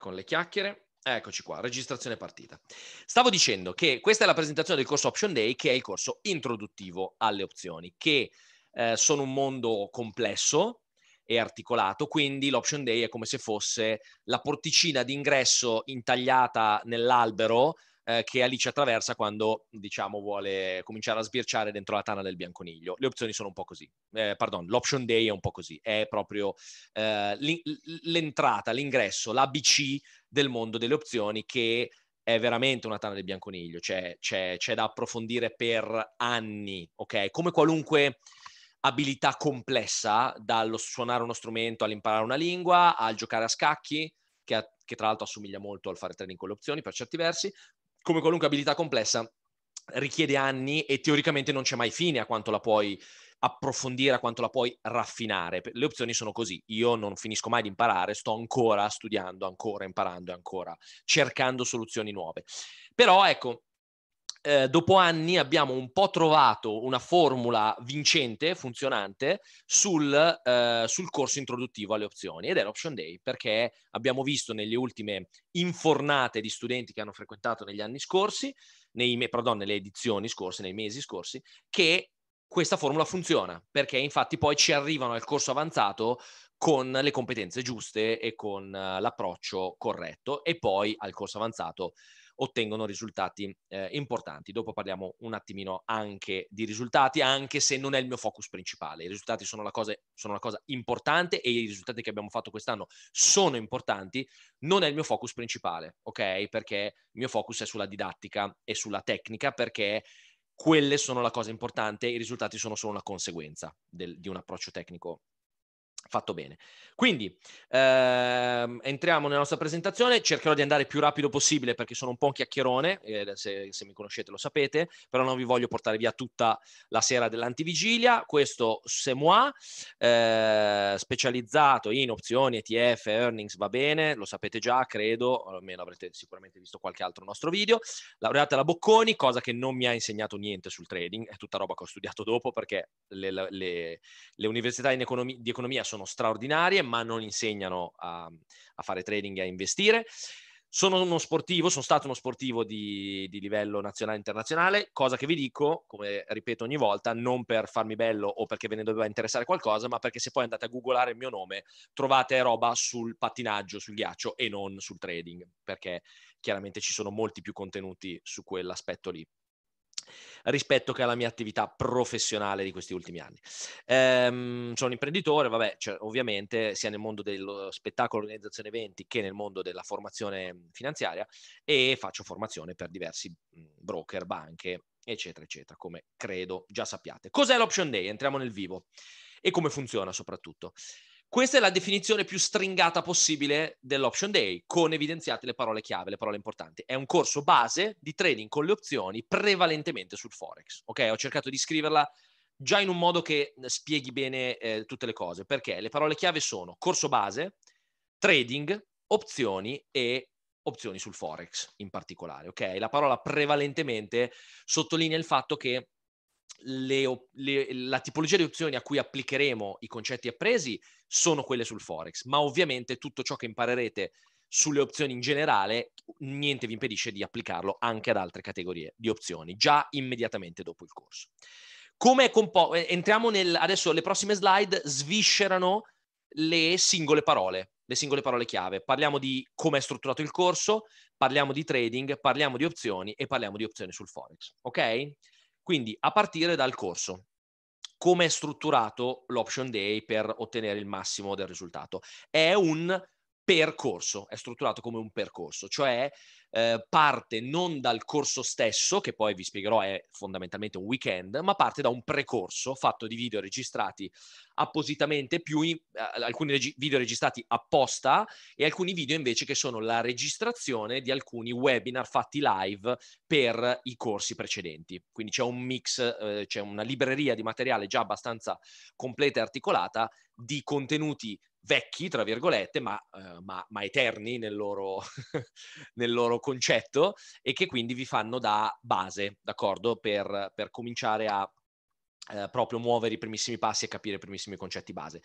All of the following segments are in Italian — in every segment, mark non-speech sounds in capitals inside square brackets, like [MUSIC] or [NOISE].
con le chiacchiere. Eccoci qua, registrazione partita. Stavo dicendo che questa è la presentazione del corso Option Day, che è il corso introduttivo alle opzioni, che eh, sono un mondo complesso e articolato, quindi l'Option Day è come se fosse la porticina d'ingresso intagliata nell'albero eh, che Alice attraversa quando, diciamo, vuole cominciare a sbirciare dentro la tana del bianconiglio. Le opzioni sono un po' così. Eh, pardon, l'option day è un po' così. È proprio eh, l'entrata, l'ingresso, l'ABC del mondo delle opzioni che è veramente una tana del bianconiglio. C'è, c'è, c'è da approfondire per anni, ok? Come qualunque abilità complessa, dallo suonare uno strumento all'imparare una lingua, al giocare a scacchi, che, ha, che, tra l'altro assomiglia molto al fare trading con le opzioni per certi versi, come qualunque abilità complessa, richiede anni e teoricamente non c'è mai fine a quanto la puoi approfondire, a quanto la puoi raffinare. Le opzioni sono così, io non finisco mai di imparare, sto ancora studiando, ancora imparando, e ancora cercando soluzioni nuove. Però ecco, Ehm, dopo anni abbiamo un po' trovato una formula vincente, funzionante, sul, eh, sul, corso introduttivo alle opzioni ed è l'Option Day perché abbiamo visto nelle ultime infornate di studenti che hanno frequentato negli anni scorsi, nei, pardon, nelle edizioni scorse, nei mesi scorsi, che questa formula funziona perché infatti poi ci arrivano al corso avanzato con le competenze giuste e con eh, l'approccio corretto e poi al corso avanzato ottengono risultati eh, importanti. Dopo parliamo un attimino anche di risultati, anche se non è il mio focus principale. I risultati sono la cosa, sono la cosa importante e i risultati che abbiamo fatto quest'anno sono importanti, non è il mio focus principale, ok? Perché il mio focus è sulla didattica e sulla tecnica, perché quelle sono la cosa importante, i risultati sono solo una conseguenza del, di un approccio tecnico fatto bene. Quindi ehm, entriamo nella nostra presentazione, cercherò di andare più rapido possibile perché sono un po' un chiacchierone, eh, se, se, mi conoscete lo sapete, però non vi voglio portare via tutta la sera dell'antivigilia. Questo Semua, eh, specializzato in opzioni, ETF, earnings, va bene, lo sapete già, credo, almeno avrete sicuramente visto qualche altro nostro video. Laureata alla Bocconi, cosa che non mi ha insegnato niente sul trading, è tutta roba che ho studiato dopo perché le, le, le università economia, di economia sono sono straordinarie, ma non insegnano a, a fare trading e a investire. Sono uno sportivo, sono stato uno sportivo di, di livello nazionale e internazionale, cosa che vi dico, come ripeto ogni volta, non per farmi bello o perché ve ne doveva interessare qualcosa, ma perché se poi andate a googolare il mio nome trovate roba sul pattinaggio, sul ghiaccio e non sul trading, perché chiaramente ci sono molti più contenuti su quell'aspetto lì rispetto che alla mia attività professionale di questi ultimi anni. Ehm, sono imprenditore, vabbè, cioè, ovviamente sia nel mondo dello spettacolo, organizzazione eventi che nel mondo della formazione finanziaria e faccio formazione per diversi broker, banche, eccetera, eccetera, come credo già sappiate. Cos'è l'Option Day? Entriamo nel vivo e come funziona soprattutto. Questa è la definizione più stringata possibile dell'Option Day, con evidenziate le parole chiave, le parole importanti. È un corso base di trading con le opzioni prevalentemente sul Forex. Ok, ho cercato di scriverla già in un modo che eh, spieghi bene eh, tutte le cose, perché le parole chiave sono corso base, trading, opzioni e opzioni sul Forex in particolare. Ok, la parola prevalentemente sottolinea il fatto che le, le, la tipologia di opzioni a cui applicheremo i concetti appresi sono quelle sul Forex, ma ovviamente tutto ciò che imparerete sulle opzioni in generale, niente vi impedisce di applicarlo anche ad altre categorie di opzioni, già immediatamente dopo il corso. Come compo- eh, entriamo nel, adesso le prossime slide sviscerano le singole parole, le singole parole chiave. Parliamo di come è strutturato il corso, parliamo di trading, parliamo di opzioni e parliamo di opzioni sul Forex, ok? Quindi a partire dal corso, come è strutturato l'option day per ottenere il massimo del risultato? È un percorso, è strutturato come un percorso, cioè eh, parte non dal corso stesso, che poi vi spiegherò è fondamentalmente un weekend, ma parte da un precorso fatto di video registrati appositamente, più in, eh, alcuni regi- video registrati apposta e alcuni video invece che sono la registrazione di alcuni webinar fatti live per i corsi precedenti. Quindi c'è un mix, eh, c'è una libreria di materiale già abbastanza completa e articolata di contenuti vecchi, tra virgolette, ma, eh, ma, ma eterni nel loro, [LAUGHS] nel loro, concetto e che quindi vi fanno da base, d'accordo, per, per cominciare a eh, proprio muovere i primissimi passi e capire i primissimi concetti base.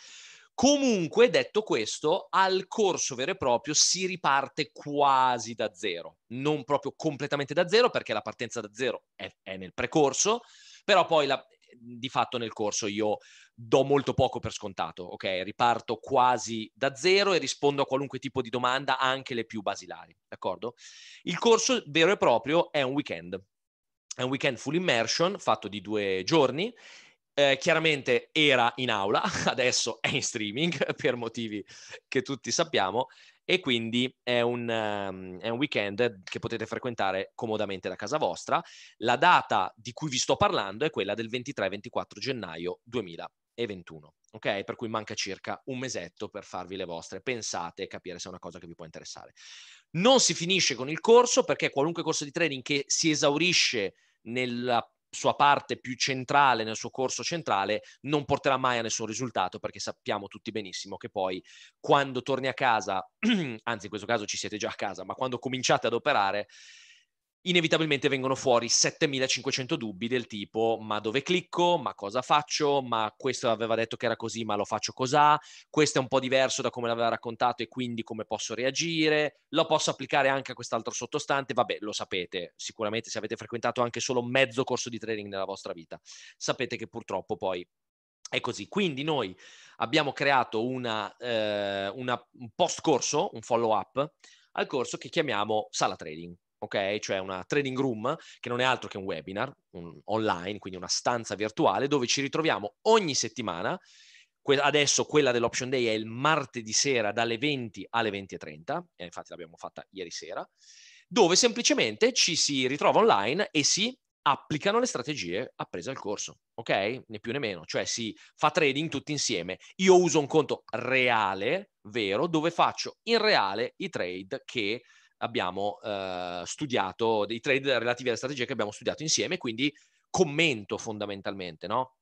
Comunque, detto questo, al corso vero e proprio si riparte quasi da zero, non proprio completamente da zero perché la partenza da zero è, è nel precorso, però poi la, di fatto nel corso io do molto poco per scontato, ok? Riparto quasi da zero e rispondo a qualunque tipo di domanda, anche le più basilari, d'accordo? Il corso vero e proprio è un weekend. È un weekend full immersion, fatto di due giorni, eh, chiaramente era in aula, [LAUGHS] adesso è in streaming [LAUGHS] per motivi che tutti sappiamo, e quindi è un, um, è un, weekend che potete frequentare comodamente da casa vostra. La data di cui vi sto parlando è quella del 23-24 gennaio 2021, ok? Per cui manca circa un mesetto per farvi le vostre, pensate e capire se è una cosa che vi può interessare. Non si finisce con il corso perché qualunque corso di trading che si esaurisce nella sua parte più centrale, nel suo corso centrale, non porterà mai a nessun risultato perché sappiamo tutti benissimo che poi quando torni a casa, [CLEARS THROAT] anzi in questo caso ci siete già a casa, ma quando cominciate ad operare, inevitabilmente vengono fuori 7500 dubbi del tipo ma dove clicco, ma cosa faccio, ma questo aveva detto che era così ma lo faccio cos'ha, questo è un po' diverso da come l'aveva raccontato e quindi come posso reagire, lo posso applicare anche a quest'altro sottostante, vabbè lo sapete sicuramente se avete frequentato anche solo mezzo corso di trading nella vostra vita, sapete che purtroppo poi è così. Quindi noi abbiamo creato una, eh, una, un post corso, un follow up al corso che chiamiamo Sala Trading ok? Cioè una trading room che non è altro che un webinar un online, quindi una stanza virtuale dove ci ritroviamo ogni settimana. adesso quella dell'Option Day è il martedì sera dalle 20 alle 20.30, e infatti l'abbiamo fatta ieri sera, dove semplicemente ci si ritrova online e si applicano le strategie apprese al corso, ok? Né più né meno, cioè si fa trading tutti insieme. Io uso un conto reale, vero, dove faccio in reale i trade che abbiamo eh, studiato, dei trade relativi alle strategie che abbiamo studiato insieme, quindi commento fondamentalmente, no?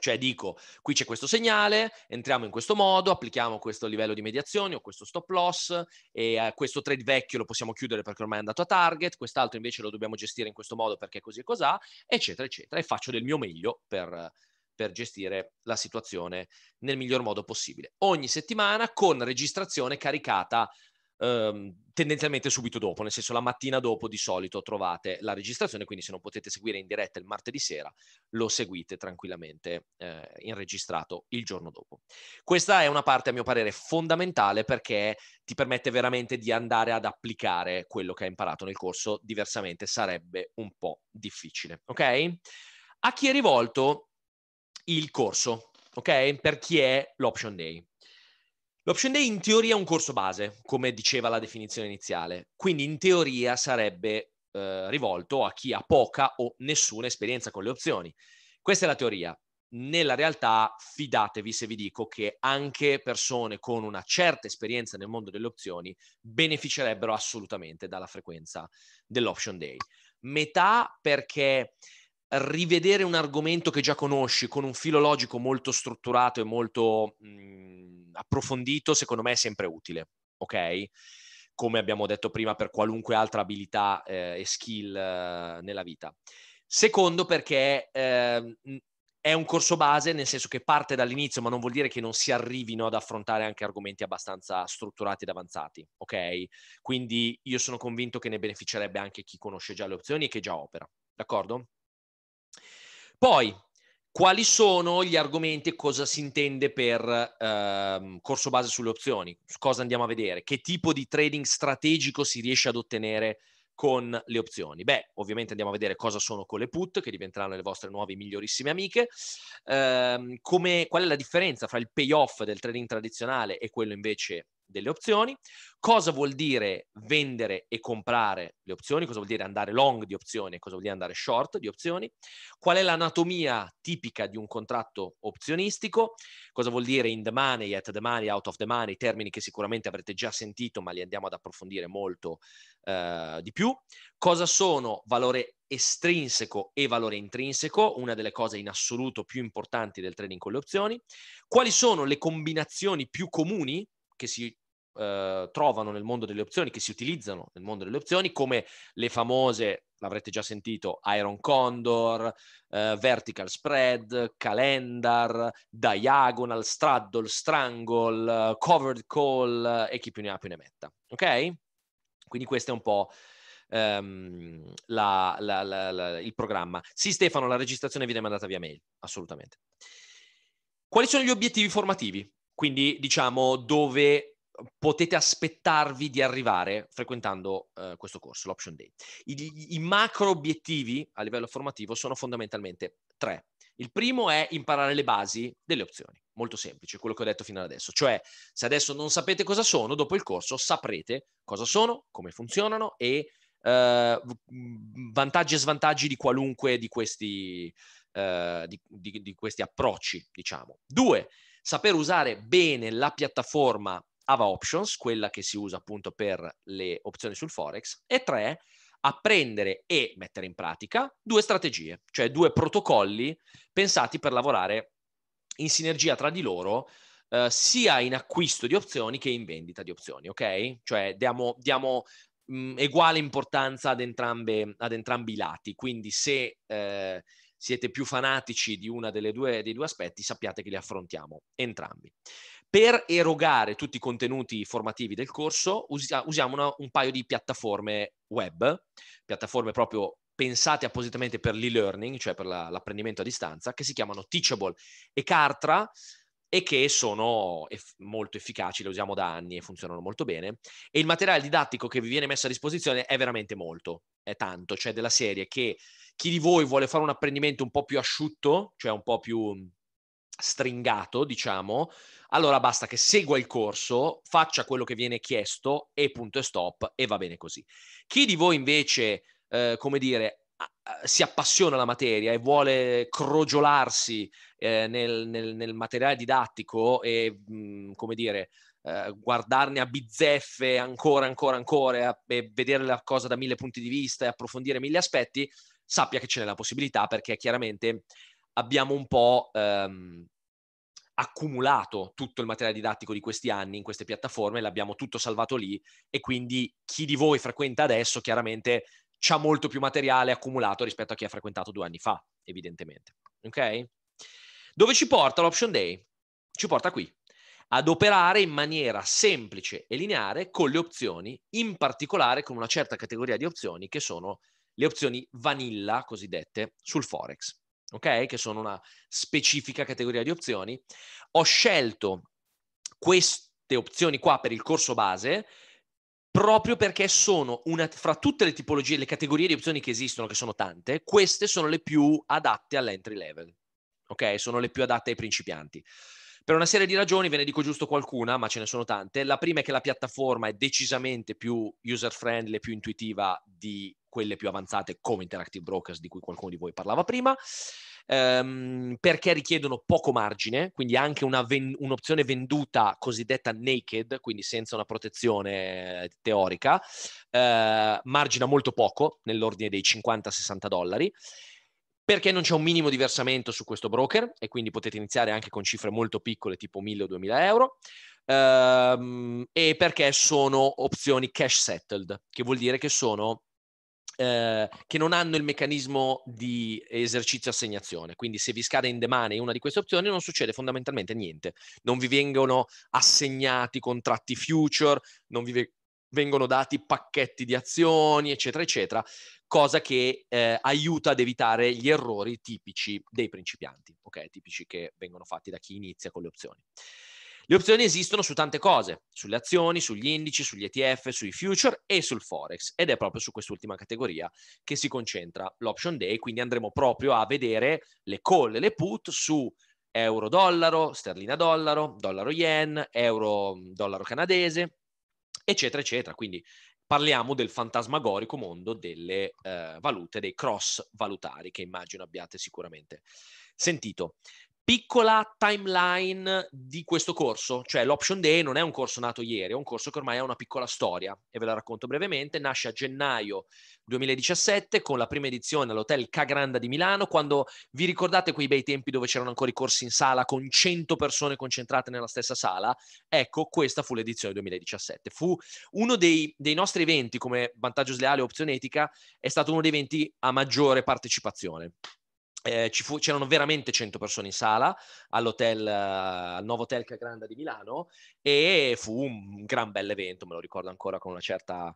Cioè dico, qui c'è questo segnale, entriamo in questo modo, applichiamo questo livello di mediazioni o questo stop loss, e, eh, questo trade vecchio lo possiamo chiudere perché ormai è andato a target, quest'altro invece lo dobbiamo gestire in questo modo perché così e cos'ha, eccetera, eccetera. E faccio del mio meglio per, per gestire la situazione nel miglior modo possibile. Ogni settimana con registrazione caricata ehm, tendenzialmente subito dopo, nel senso la mattina dopo di solito trovate la registrazione, quindi se non potete seguire in diretta il martedì sera, lo seguite tranquillamente eh, in registrato il giorno dopo. Questa è una parte a mio parere fondamentale perché ti permette veramente di andare ad applicare quello che hai imparato nel corso, diversamente sarebbe un po' difficile, ok? A chi è rivolto il corso, ok? Per chi è l'option day? L'option day in teoria è un corso base, come diceva la definizione iniziale, quindi in teoria sarebbe eh, rivolto a chi ha poca o nessuna esperienza con le opzioni. Questa è la teoria. Nella realtà fidatevi se vi dico che anche persone con una certa esperienza nel mondo delle opzioni beneficerebbero assolutamente dalla frequenza dell'option day. Metà perché rivedere un argomento che già conosci con un filo logico molto strutturato e molto mh, mhmm, approfondito, secondo me è sempre utile, ok? Come abbiamo detto prima per qualunque altra abilità eh, e skill eh, nella vita. Secondo perché eh, è un corso base, nel senso che parte dall'inizio, ma non vuol dire che non si arrivino ad affrontare anche argomenti abbastanza strutturati ed avanzati, ok? Quindi io sono convinto che ne beneficerebbe anche chi conosce già le opzioni e che già opera, d'accordo? Poi, quali sono gli argomenti e cosa si intende per ehm, corso base sulle opzioni? Cosa andiamo a vedere? Che tipo di trading strategico si riesce ad ottenere con le opzioni? Beh, ovviamente andiamo a vedere cosa sono con le put, che diventeranno le vostre nuove migliorissime amiche, ehm, come, qual è la differenza fra il payoff del trading tradizionale e quello invece delle opzioni. Cosa vuol dire vendere e comprare le opzioni? Cosa vuol dire andare long di opzioni? Cosa vuol dire andare short di opzioni? Qual è l'anatomia tipica di un contratto opzionistico? Cosa vuol dire in the money, at the money, out of the money? Termini che sicuramente avrete già sentito, ma li andiamo ad approfondire molto eh, di più. Cosa sono valore estrinseco e valore intrinseco, una delle cose in assoluto più importanti del trading con le opzioni. Quali sono le combinazioni più comuni che si eh, trovano nel mondo delle opzioni, che si utilizzano nel mondo delle opzioni, come le famose, l'avrete già sentito, Iron Condor, eh, Vertical Spread, Calendar, Diagonal, Straddle, Strangle, Covered Call e chi più ne ha più ne metta. Ok? Quindi questo è un po'. Um, la, la, la, il programma. Sì, Stefano, la registrazione viene mandata via mail, assolutamente. Quali sono gli obiettivi formativi? Quindi diciamo dove potete aspettarvi di arrivare frequentando eh, questo corso, l'Option Day. I, I macro obiettivi a livello formativo sono fondamentalmente tre. Il primo è imparare le basi delle opzioni, molto semplice, quello che ho detto fino ad adesso, cioè se adesso non sapete cosa sono, dopo il corso saprete cosa sono, come funzionano e eh, vantaggi e svantaggi di qualunque di questi, eh, di, di, di questi approcci, diciamo. Due, saper usare bene la piattaforma AVA Options, quella che si usa appunto per le opzioni sul Forex, e tre, apprendere e mettere in pratica due strategie, cioè due protocolli pensati per lavorare in sinergia tra di loro eh, sia in acquisto di opzioni che in vendita di opzioni, ok? Cioè diamo, diamo mh, mm, uguale importanza ad, entrambe, ad, entrambi i lati, quindi se... Eh, siete più fanatici di uno dei due aspetti, sappiate che li affrontiamo entrambi. Per erogare tutti i contenuti formativi del corso usia, usiamo una, un paio di piattaforme web, piattaforme proprio pensate appositamente per l'e-learning, cioè per la, l'apprendimento a distanza, che si chiamano Teachable e Cartra, e che sono eff- molto efficaci, le usiamo da anni e funzionano molto bene. E il materiale didattico che vi viene messo a disposizione è veramente molto, è tanto, cioè della serie che chi di voi vuole fare un apprendimento un po' più asciutto, cioè un po' più mm, stringato, diciamo, allora basta che segua il corso, faccia quello che viene chiesto e punto e stop e va bene così. Chi di voi invece, eh, come dire, si appassiona alla materia e vuole crogiolarsi eh, nel, nel, nel, materiale didattico e, mh, come dire, eh, guardarne a bizzeffe ancora, ancora, ancora e vedere la cosa da mille punti di vista e approfondire mille aspetti, sappia che ce n'è la possibilità perché chiaramente abbiamo un po'... Ehm, accumulato tutto il materiale didattico di questi anni in queste piattaforme, l'abbiamo tutto salvato lì e quindi chi di voi frequenta adesso chiaramente ha molto più materiale accumulato rispetto a chi ha frequentato due anni fa, evidentemente. Ok? Dove ci porta l'option day? Ci porta qui, ad operare in maniera semplice e lineare con le opzioni, in particolare con una certa categoria di opzioni che sono le opzioni vanilla cosiddette sul Forex, ok? Che sono una specifica categoria di opzioni. Ho scelto queste opzioni qua per il corso base proprio perché sono una, fra tutte le tipologie, le categorie di opzioni che esistono, che sono tante, queste sono le più adatte all'entry level, ok? Sono le più adatte ai principianti. Per una serie di ragioni, ve ne dico giusto qualcuna, ma ce ne sono tante. La prima è che la piattaforma è decisamente più user-friendly, e più intuitiva di quelle più avanzate come Interactive Brokers, di cui qualcuno di voi parlava prima ehm, perché richiedono poco margine, quindi anche ven- un'opzione venduta cosiddetta naked, quindi senza una protezione teorica, eh, margina molto poco, nell'ordine dei 50-60 dollari perché non c'è un minimo di versamento su questo broker e quindi potete iniziare anche con cifre molto piccole tipo 1000 o 2000 euro ehm, e perché sono opzioni cash settled che vuol dire che sono eh, che non hanno il meccanismo di esercizio assegnazione. Quindi se vi scade in demane una di queste opzioni non succede fondamentalmente niente. Non vi vengono assegnati contratti future, non vi ve- vengono dati pacchetti di azioni, eccetera, eccetera, cosa che eh, aiuta ad evitare gli errori tipici dei principianti, ok? Tipici che vengono fatti da chi inizia con le opzioni. Le opzioni esistono su tante cose, sulle azioni, sugli indici, sugli ETF, sui future e sul forex ed è proprio su quest'ultima categoria che si concentra l'option day, quindi andremo proprio a vedere le call e le put su euro-dollaro, sterlina-dollaro, dollaro-yen, euro-dollaro canadese, eccetera, eccetera. Quindi parliamo del fantasmagorico mondo delle eh, valute, dei cross valutari che immagino abbiate sicuramente sentito piccola timeline di questo corso, cioè l'Option Day non è un corso nato ieri, è un corso che ormai ha una piccola storia e ve la racconto brevemente, nasce a gennaio 2017 con la prima edizione all'Hotel Cagranda di Milano, quando vi ricordate quei bei tempi dove c'erano ancora i corsi in sala con 100 persone concentrate nella stessa sala? Ecco, questa fu l'edizione 2017. Fu uno dei, dei nostri eventi come Vantaggio Sleale e Opzionetica, è stato uno dei eventi a maggiore partecipazione eh, fu, c'erano veramente 100 persone in sala all'hotel, al nuovo hotel Cagranda di Milano e fu un gran bel evento, me lo ricordo ancora con una certa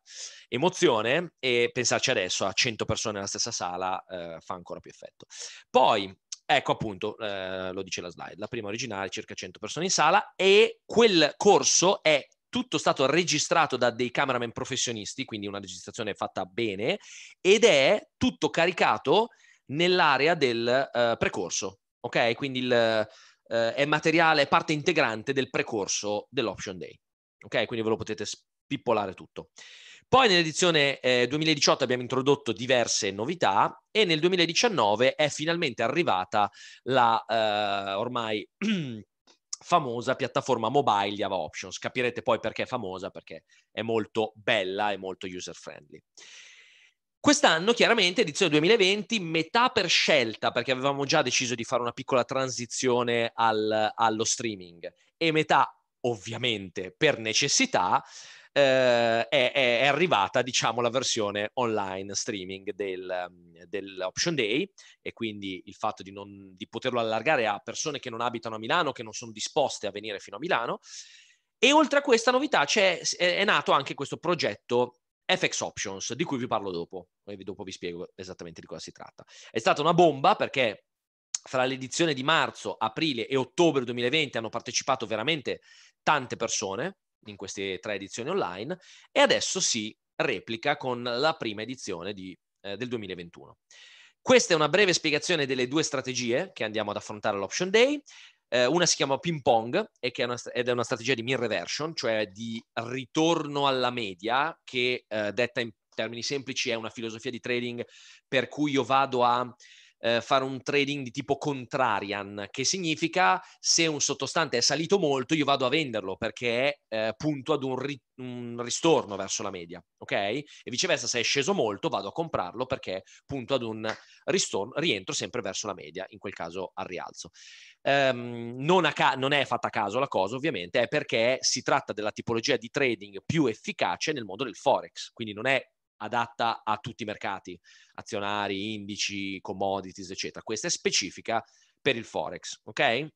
emozione e pensarci adesso a 100 persone nella stessa sala eh, fa ancora più effetto. Poi, ecco appunto, eh, lo dice la slide, la prima originale, circa 100 persone in sala e quel corso è tutto stato registrato da dei cameraman professionisti, quindi una registrazione fatta bene, ed è tutto caricato nell'area del eh, precorso, ok? Quindi il, eh, è materiale, è parte integrante del precorso dell'Option Day, ok? Quindi ve lo potete spippolare tutto. Poi nell'edizione eh, 2018 abbiamo introdotto diverse novità e nel 2019 è finalmente arrivata la eh, ormai [CLEARS THROAT] famosa piattaforma mobile Java Options. Capirete poi perché è famosa, perché è molto bella e molto user friendly. Quest'anno, chiaramente, edizione 2020, metà per scelta, perché avevamo già deciso di fare una piccola transizione al, allo streaming, e metà, ovviamente, per necessità, eh, è, è, arrivata, diciamo, la versione online streaming del, dell'Option Day, e quindi il fatto di, non, di poterlo allargare a persone che non abitano a Milano, che non sono disposte a venire fino a Milano. E oltre a questa novità è, è nato anche questo progetto FX Options, di cui vi parlo dopo, e dopo vi spiego esattamente di cosa si tratta. È stata una bomba perché fra l'edizione di marzo, aprile e ottobre 2020 hanno partecipato veramente tante persone in queste tre edizioni online e adesso si replica con la prima edizione di, eh, del 2021. Questa è una breve spiegazione delle due strategie che andiamo ad affrontare all'Option Day. Eh, una si chiama Ping Pong è una, ed è una strategia di mean reversion, cioè di ritorno alla media, che eh, detta in termini semplici è una filosofia di trading per cui io vado a eh, fare un trading di tipo contrarian, che significa se un sottostante è salito molto, io vado a venderlo perché eh, punto ad un, ri- un, ristorno verso la media, ok? E viceversa, se è sceso molto, vado a comprarlo perché punto ad un ristorno, rientro sempre verso la media, in quel caso al rialzo. Um, non, ca- non, è fatta a caso la cosa, ovviamente, è perché si tratta della tipologia di trading più efficace nel mondo del forex, quindi non è adatta a tutti i mercati, azionari, indici, commodities, eccetera. Questa è specifica per il forex, ok?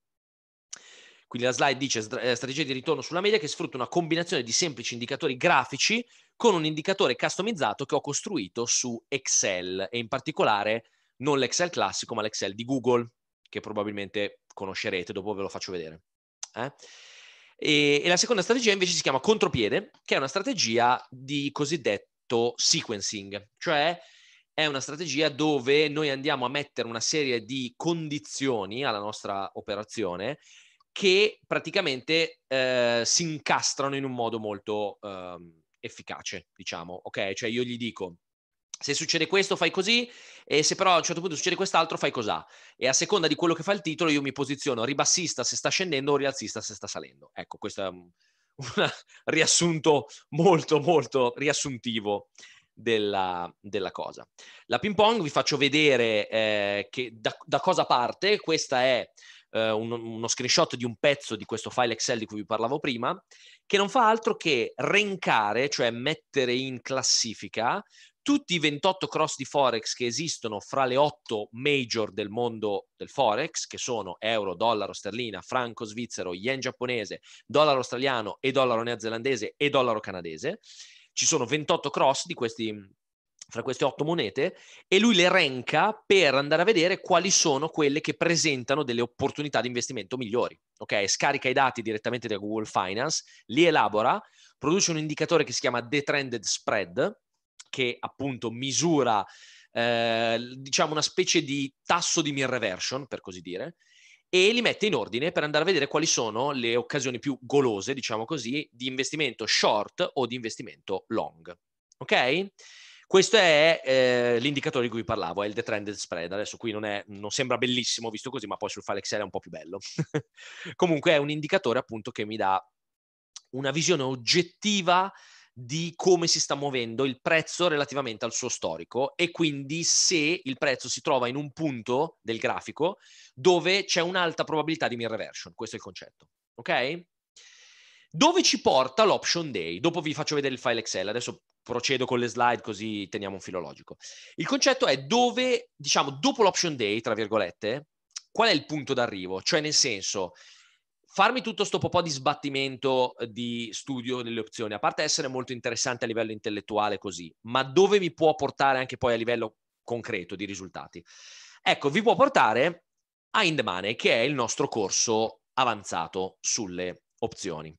Quindi la slide dice eh, strategia di ritorno sulla media che sfrutta una combinazione di semplici indicatori grafici con un indicatore customizzato che ho costruito su Excel e in particolare non l'Excel classico ma l'Excel di Google che probabilmente conoscerete, dopo ve lo faccio vedere. Eh? E, e la seconda strategia invece si chiama contropiede, che è una strategia di cosiddetto sequencing, cioè è una strategia dove noi andiamo a mettere una serie di condizioni alla nostra operazione che praticamente eh, si incastrano in un modo molto eh, efficace, diciamo, ok? Cioè io gli dico se succede questo fai così e se però a un certo punto succede quest'altro fai cos'ha e a seconda di quello che fa il titolo io mi posiziono ribassista se sta scendendo o rialzista se sta salendo ecco questo è un, [LAUGHS] un riassunto molto molto riassuntivo della, della, cosa la ping pong vi faccio vedere eh, da, da, cosa parte questa è eh, un, uno screenshot di un pezzo di questo file Excel di cui vi parlavo prima che non fa altro che rencare cioè mettere in classifica tutti i 28 cross di Forex che esistono fra le 8 major del mondo del Forex, che sono euro, dollaro, sterlina, franco svizzero, yen giapponese, dollaro australiano e dollaro neozelandese e dollaro canadese. Ci sono 28 cross di questi, fra queste 8 monete e lui le renca per andare a vedere quali sono quelle che presentano delle opportunità di investimento migliori. Ok, scarica i dati direttamente da Google Finance, li elabora, produce un indicatore che si chiama The Trended Spread che appunto misura eh, diciamo una specie di tasso di mean reversion, per così dire, e li mette in ordine per andare a vedere quali sono le occasioni più golose, diciamo così, di investimento short o di investimento long. Ok? Questo è eh, l'indicatore di cui parlavo, è il The Trended Spread. Adesso qui non, è, non sembra bellissimo visto così, ma poi sul file Excel è un po' più bello. [LAUGHS] Comunque è un indicatore appunto che mi dà una visione oggettiva di come si sta muovendo il prezzo relativamente al suo storico e quindi se il prezzo si trova in un punto del grafico dove c'è un'alta probabilità di mean reversion. Questo è il concetto. Ok? Dove ci porta l'option day? Dopo vi faccio vedere il file Excel, adesso procedo con le slide così teniamo un filo logico. Il concetto è dove, diciamo, dopo l'option day, tra virgolette, qual è il punto d'arrivo? Cioè nel senso, farmi tutto sto po' di sbattimento eh, di studio delle opzioni, a parte essere molto interessante a livello intellettuale così, ma dove mi può portare anche poi a livello concreto di risultati? Ecco, vi può portare a Indemane, che è il nostro corso avanzato sulle opzioni.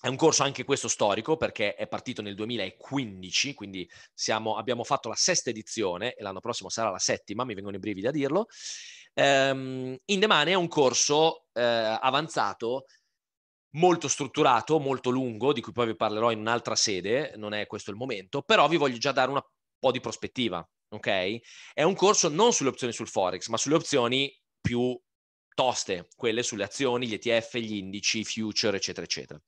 È un corso anche questo storico perché è partito nel 2015, quindi siamo, abbiamo fatto la sesta edizione e l'anno prossimo sarà la settima, mi vengono i brividi a dirlo. Um, ehm, Money è un corso eh, avanzato molto strutturato, molto lungo, di cui poi vi parlerò in un'altra sede, non è questo il momento, però vi voglio già dare un po' di prospettiva, ok? È un corso non sulle opzioni sul Forex, ma sulle opzioni più toste, quelle sulle azioni, gli ETF, gli indici, future, eccetera, eccetera.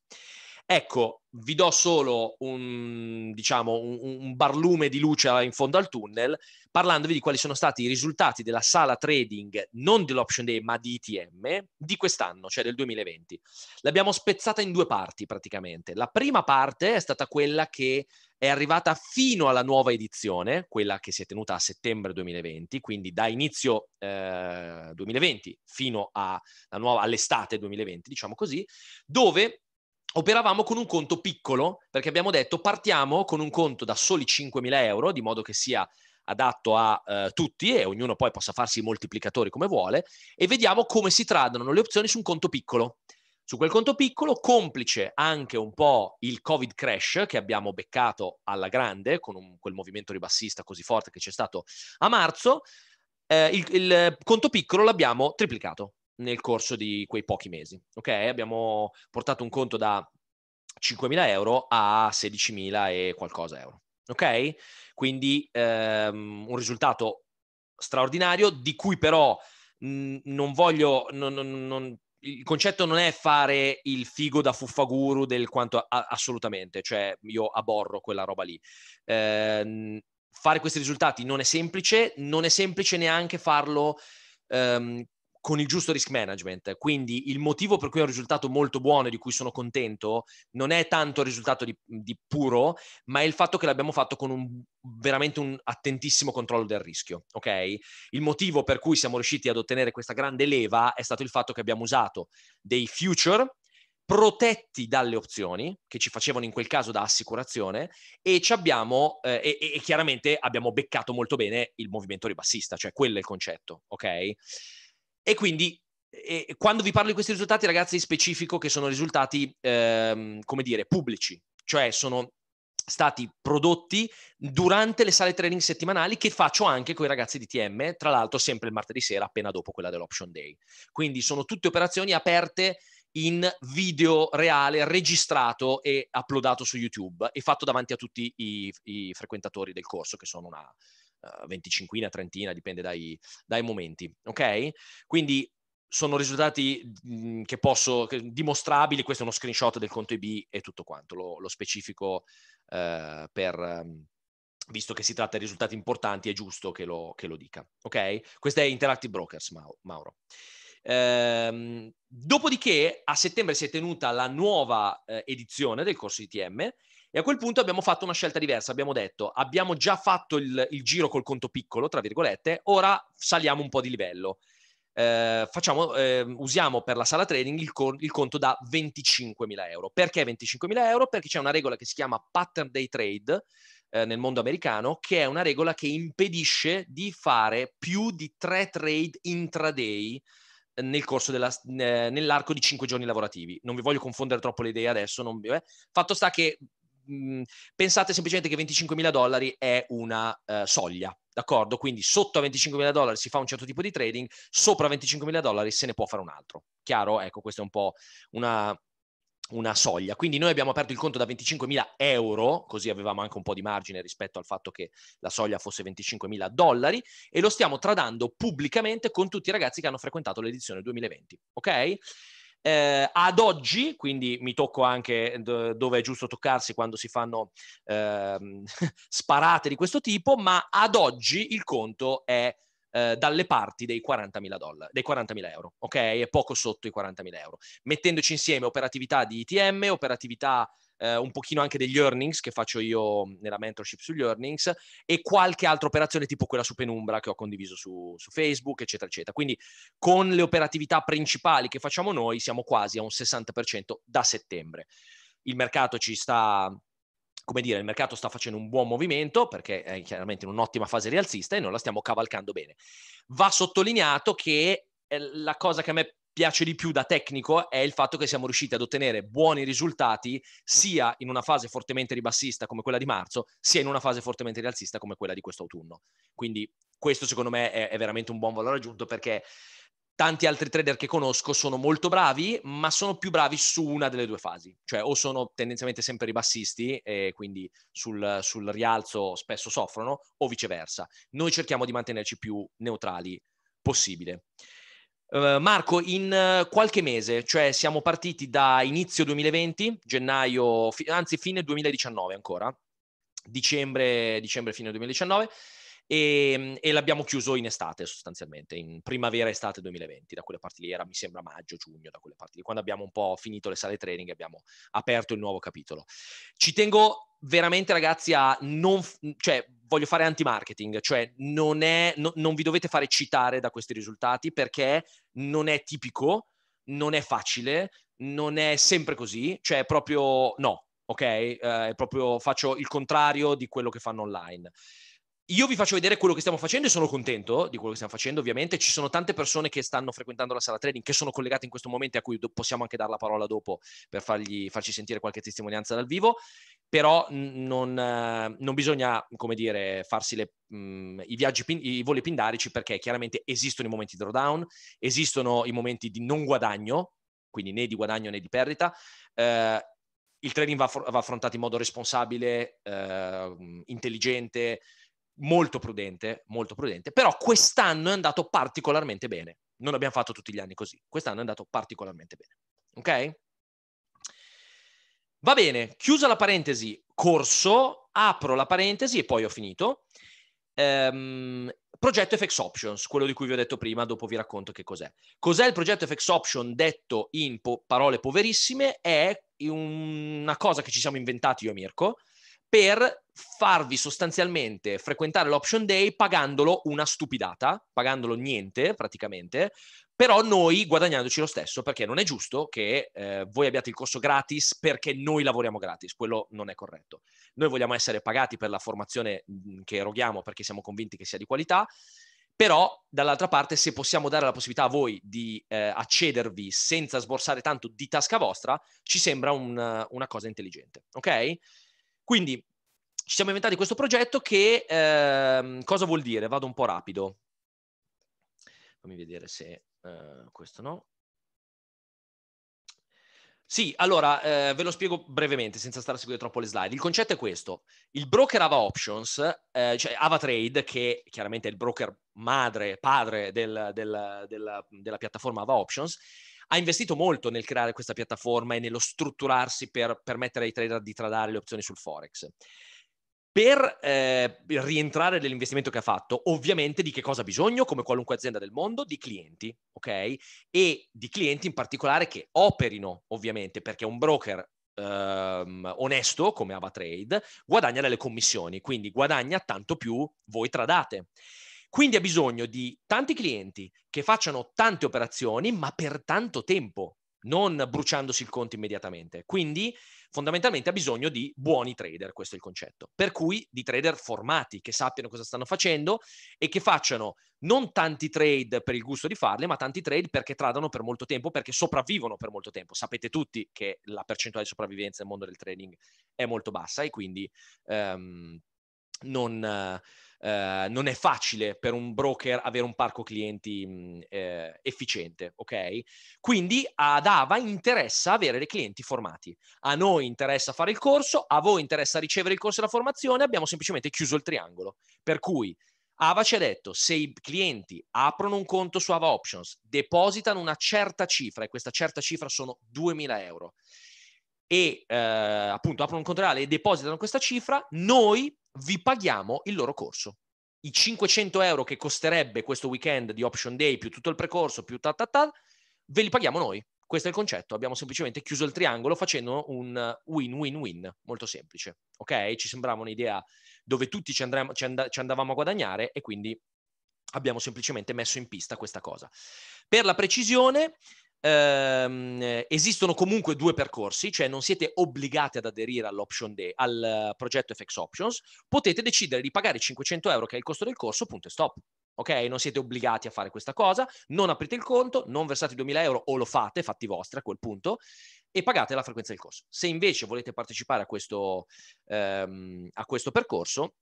Ecco, vi do solo un, diciamo, un, un, barlume di luce in fondo al tunnel, parlandovi di quali sono stati i risultati della sala trading, non dell'option day, ma di ITM, di quest'anno, cioè del 2020. L'abbiamo spezzata in due parti praticamente. La prima parte è stata quella che è arrivata fino alla nuova edizione, quella che si è tenuta a settembre 2020, quindi da inizio eh, 2020 fino nuova, all'estate 2020, diciamo così, dove operavamo con un conto piccolo perché abbiamo detto partiamo con un conto da soli 5.000 euro di modo che sia adatto a eh, tutti e ognuno poi possa farsi i moltiplicatori come vuole e vediamo come si tradono le opzioni su un conto piccolo. Su quel conto piccolo, complice anche un po' il Covid crash che abbiamo beccato alla grande con un, quel movimento ribassista così forte che c'è stato a marzo, eh, il, il conto piccolo l'abbiamo triplicato nel corso di quei pochi mesi. Ok? Abbiamo portato un conto da 5.000 euro a 16.000 e qualcosa euro. Ok? Quindi ehm, un risultato straordinario di cui però mh, non voglio... Non, non, non, il concetto non è fare il figo da fuffaguru del quanto a, assolutamente, cioè io aborro quella roba lì. Eh, fare questi risultati non è semplice, non è semplice neanche farlo ehm, con il giusto risk management. Quindi il motivo per cui è un risultato molto buono e di cui sono contento non è tanto il risultato di, di puro, ma è il fatto che l'abbiamo fatto con un, veramente un attentissimo controllo del rischio. Ok? Il motivo per cui siamo riusciti ad ottenere questa grande leva è stato il fatto che abbiamo usato dei future protetti dalle opzioni, che ci facevano in quel caso da assicurazione, e, abbiamo, eh, e, e chiaramente abbiamo beccato molto bene il movimento ribassista, cioè quello è il concetto, ok? E quindi e quando vi parlo di questi risultati, ragazzi, specifico che sono risultati, ehm, come dire, pubblici, cioè sono stati prodotti durante le sale training settimanali che faccio anche con i ragazzi di TM, tra l'altro sempre il martedì sera appena dopo quella dell'Option Day. Quindi sono tutte operazioni aperte in video reale registrato e uploadato su YouTube e fatto davanti a tutti i, i frequentatori del corso, che sono una, uh, venticinquina, trentina, dipende dai, dai momenti, ok? Quindi sono risultati che posso, che, dimostrabili, questo è uno screenshot del conto IB e tutto quanto, lo, lo specifico uh, per, visto che si tratta di risultati importanti, è giusto che lo, che lo dica, ok? Questo è Interactive Brokers, Mauro. Ehm, dopodiché a settembre si è tenuta la nuova eh, edizione del corso ITM e a quel punto abbiamo fatto una scelta diversa, abbiamo detto abbiamo già fatto il, il giro col conto piccolo, tra virgolette, ora saliamo un po' di livello. Eh, facciamo, eh, usiamo per la sala trading il, co- il conto da 25.000 euro. Perché 25.000 euro? Perché c'è una regola che si chiama pattern day trade eh, nel mondo americano, che è una regola che impedisce di fare più di tre trade intraday eh, nel corso della, eh, nell'arco di cinque giorni lavorativi. Non vi voglio confondere troppo le idee adesso. Non, eh. Fatto sta che mh, pensate semplicemente che 25.000 dollari è una uh, soglia, d'accordo? Quindi sotto a 25.000 dollari si fa un certo tipo di trading, sopra 25.000 dollari se ne può fare un altro. Chiaro? Ecco, questa è un po' una, una soglia. Quindi noi abbiamo aperto il conto da 25.000 euro, così avevamo anche un po' di margine rispetto al fatto che la soglia fosse 25.000 dollari, e lo stiamo tradando pubblicamente con tutti i ragazzi che hanno frequentato l'edizione 2020. Ok? Eh, ad oggi, quindi mi tocco anche d- dove è giusto toccarsi quando si fanno ehm, [LAUGHS] sparate di questo tipo, ma ad oggi il conto è eh, dalle parti dei 40.000, dollari, dei 40.000 euro, ok? È poco sotto i 40.000 euro. Mettendoci insieme operatività di ITM, operatività eh, un pochino anche degli earnings che faccio io nella mentorship sugli earnings e qualche altra operazione tipo quella su Penumbra che ho condiviso su, su Facebook, eccetera, eccetera. Quindi con le operatività principali che facciamo noi siamo quasi a un 60% da settembre. Il mercato ci sta come dire, il mercato sta facendo un buon movimento perché è chiaramente in un'ottima fase rialzista e noi la stiamo cavalcando bene. Va sottolineato che eh, la cosa che a me piace di più da tecnico è il fatto che siamo riusciti ad ottenere buoni risultati sia in una fase fortemente ribassista come quella di marzo, sia in una fase fortemente rialzista come quella di questo autunno. Quindi questo secondo me è, è veramente un buon valore aggiunto perché tanti altri trader che conosco sono molto bravi, ma sono più bravi su una delle due fasi, cioè o sono tendenzialmente sempre ribassisti e quindi sul, sul rialzo spesso soffrono, o viceversa. Noi cerchiamo di mantenerci più neutrali possibile. Uh, Marco, in uh, qualche mese, cioè siamo partiti da inizio 2020, gennaio, fi- anzi fine 2019 ancora, dicembre, dicembre fine 2019, e, ehm, e l'abbiamo chiuso in estate sostanzialmente, in primavera-estate 2020, da quelle parti lì era mi sembra maggio-giugno, da quelle parti lì, quando abbiamo un po' finito le sale training abbiamo aperto il nuovo capitolo. Ci tengo veramente ragazzi a non cioè voglio fare anti-marketing, cioè non, è, no, non vi dovete fare citare da questi risultati perché non è tipico, non è facile, non è sempre così, cioè proprio no, ok? Eh, proprio faccio il contrario di quello che fanno online. Io vi faccio vedere quello che stiamo facendo e sono contento di quello che stiamo facendo, ovviamente. Ci sono tante persone che stanno frequentando la sala trading, che sono collegate in questo momento e a cui do- possiamo anche dare la parola dopo per fargli, farci sentire qualche testimonianza dal vivo. Però non, eh, non bisogna, come dire, farsi le, mh, mm, i, viaggi pin- i voli pindarici perché chiaramente esistono i momenti di drawdown, esistono i momenti di non guadagno, quindi né di guadagno né di perdita. Eh, il trading va, va, affrontato in modo responsabile, eh, mm, intelligente, molto prudente, molto prudente, però quest'anno è andato particolarmente bene. Non abbiamo fatto tutti gli anni così, quest'anno è andato particolarmente bene. Ok? Va bene, chiusa la parentesi, corso, apro la parentesi e poi ho finito. Ehm, progetto FX Options, quello di cui vi ho detto prima, dopo vi racconto che cos'è. Cos'è il progetto FX Option detto in po- parole poverissime? È una cosa che ci siamo inventati io e Mirko, per farvi sostanzialmente frequentare l'option day pagandolo una stupidata, pagandolo niente praticamente, però noi guadagnandoci lo stesso, perché non è giusto che eh, voi abbiate il corso gratis perché noi lavoriamo gratis, quello non è corretto. Noi vogliamo essere pagati per la formazione mm, che eroghiamo perché siamo convinti che sia di qualità, però dall'altra parte se possiamo dare la possibilità a voi di eh, accedervi senza sborsare tanto di tasca vostra, ci sembra un, una cosa intelligente, ok? Quindi ci siamo inventati questo progetto che ehm, cosa vuol dire? Vado un po' rapido. Fammi vedere se eh, questo no. Sì, allora eh, ve lo spiego brevemente senza stare a seguire troppo le slide. Il concetto è questo: il broker Ava Options, eh, cioè Ava Trade, che chiaramente è il broker madre, padre del, del, della, della piattaforma Ava Options, ha investito molto nel creare questa piattaforma e nello strutturarsi per permettere ai trader di tradare le opzioni sul Forex. Per eh, rientrare nell'investimento che ha fatto, ovviamente di che cosa ha bisogno, come qualunque azienda del mondo, di clienti, ok? E di clienti in particolare che operino, ovviamente, perché un broker Um, onesto come AvaTrade guadagna delle commissioni, quindi guadagna tanto più voi tradate. Quindi ha bisogno di tanti clienti che facciano tante operazioni, ma per tanto tempo, non bruciandosi il conto immediatamente. Quindi fondamentalmente ha bisogno di buoni trader, questo è il concetto. Per cui di trader formati, che sappiano cosa stanno facendo e che facciano non tanti trade per il gusto di farle, ma tanti trade perché tradano per molto tempo, perché sopravvivono per molto tempo. Sapete tutti che la percentuale di sopravvivenza nel mondo del trading è molto bassa e quindi um, non... Uh, eh, non è facile per un broker avere un parco clienti eh, efficiente, ok? Quindi ad Ava interessa avere dei clienti formati. A noi interessa fare il corso, a voi interessa ricevere il corso e la formazione, abbiamo semplicemente chiuso il triangolo. Per cui Ava ci ha detto se i clienti aprono un conto su Ava Options, depositano una certa cifra, e questa certa cifra sono 2.000 euro, e eh, appunto aprono un conto reale e depositano questa cifra, noi vi paghiamo il loro corso. I 500 euro che costerebbe questo weekend di Option Day più tutto il percorso più ta ta ta, ve li paghiamo noi. Questo è il concetto. Abbiamo semplicemente chiuso il triangolo facendo un win-win-win, molto semplice. Ok? Ci sembrava un'idea dove tutti ci, andremo, ci, and- ci andavamo a guadagnare e quindi abbiamo semplicemente messo in pista questa cosa. Per la precisione, ehm, esistono comunque due percorsi, cioè non siete obbligati ad aderire all'option day, al progetto FX Options, potete decidere di pagare 500 euro che è il costo del corso, punto e stop. Ok, non siete obbligati a fare questa cosa, non aprite il conto, non versate 2000 euro o lo fate, fatti vostri a quel punto, e pagate la frequenza del corso. Se invece volete partecipare a questo, ehm, a questo percorso,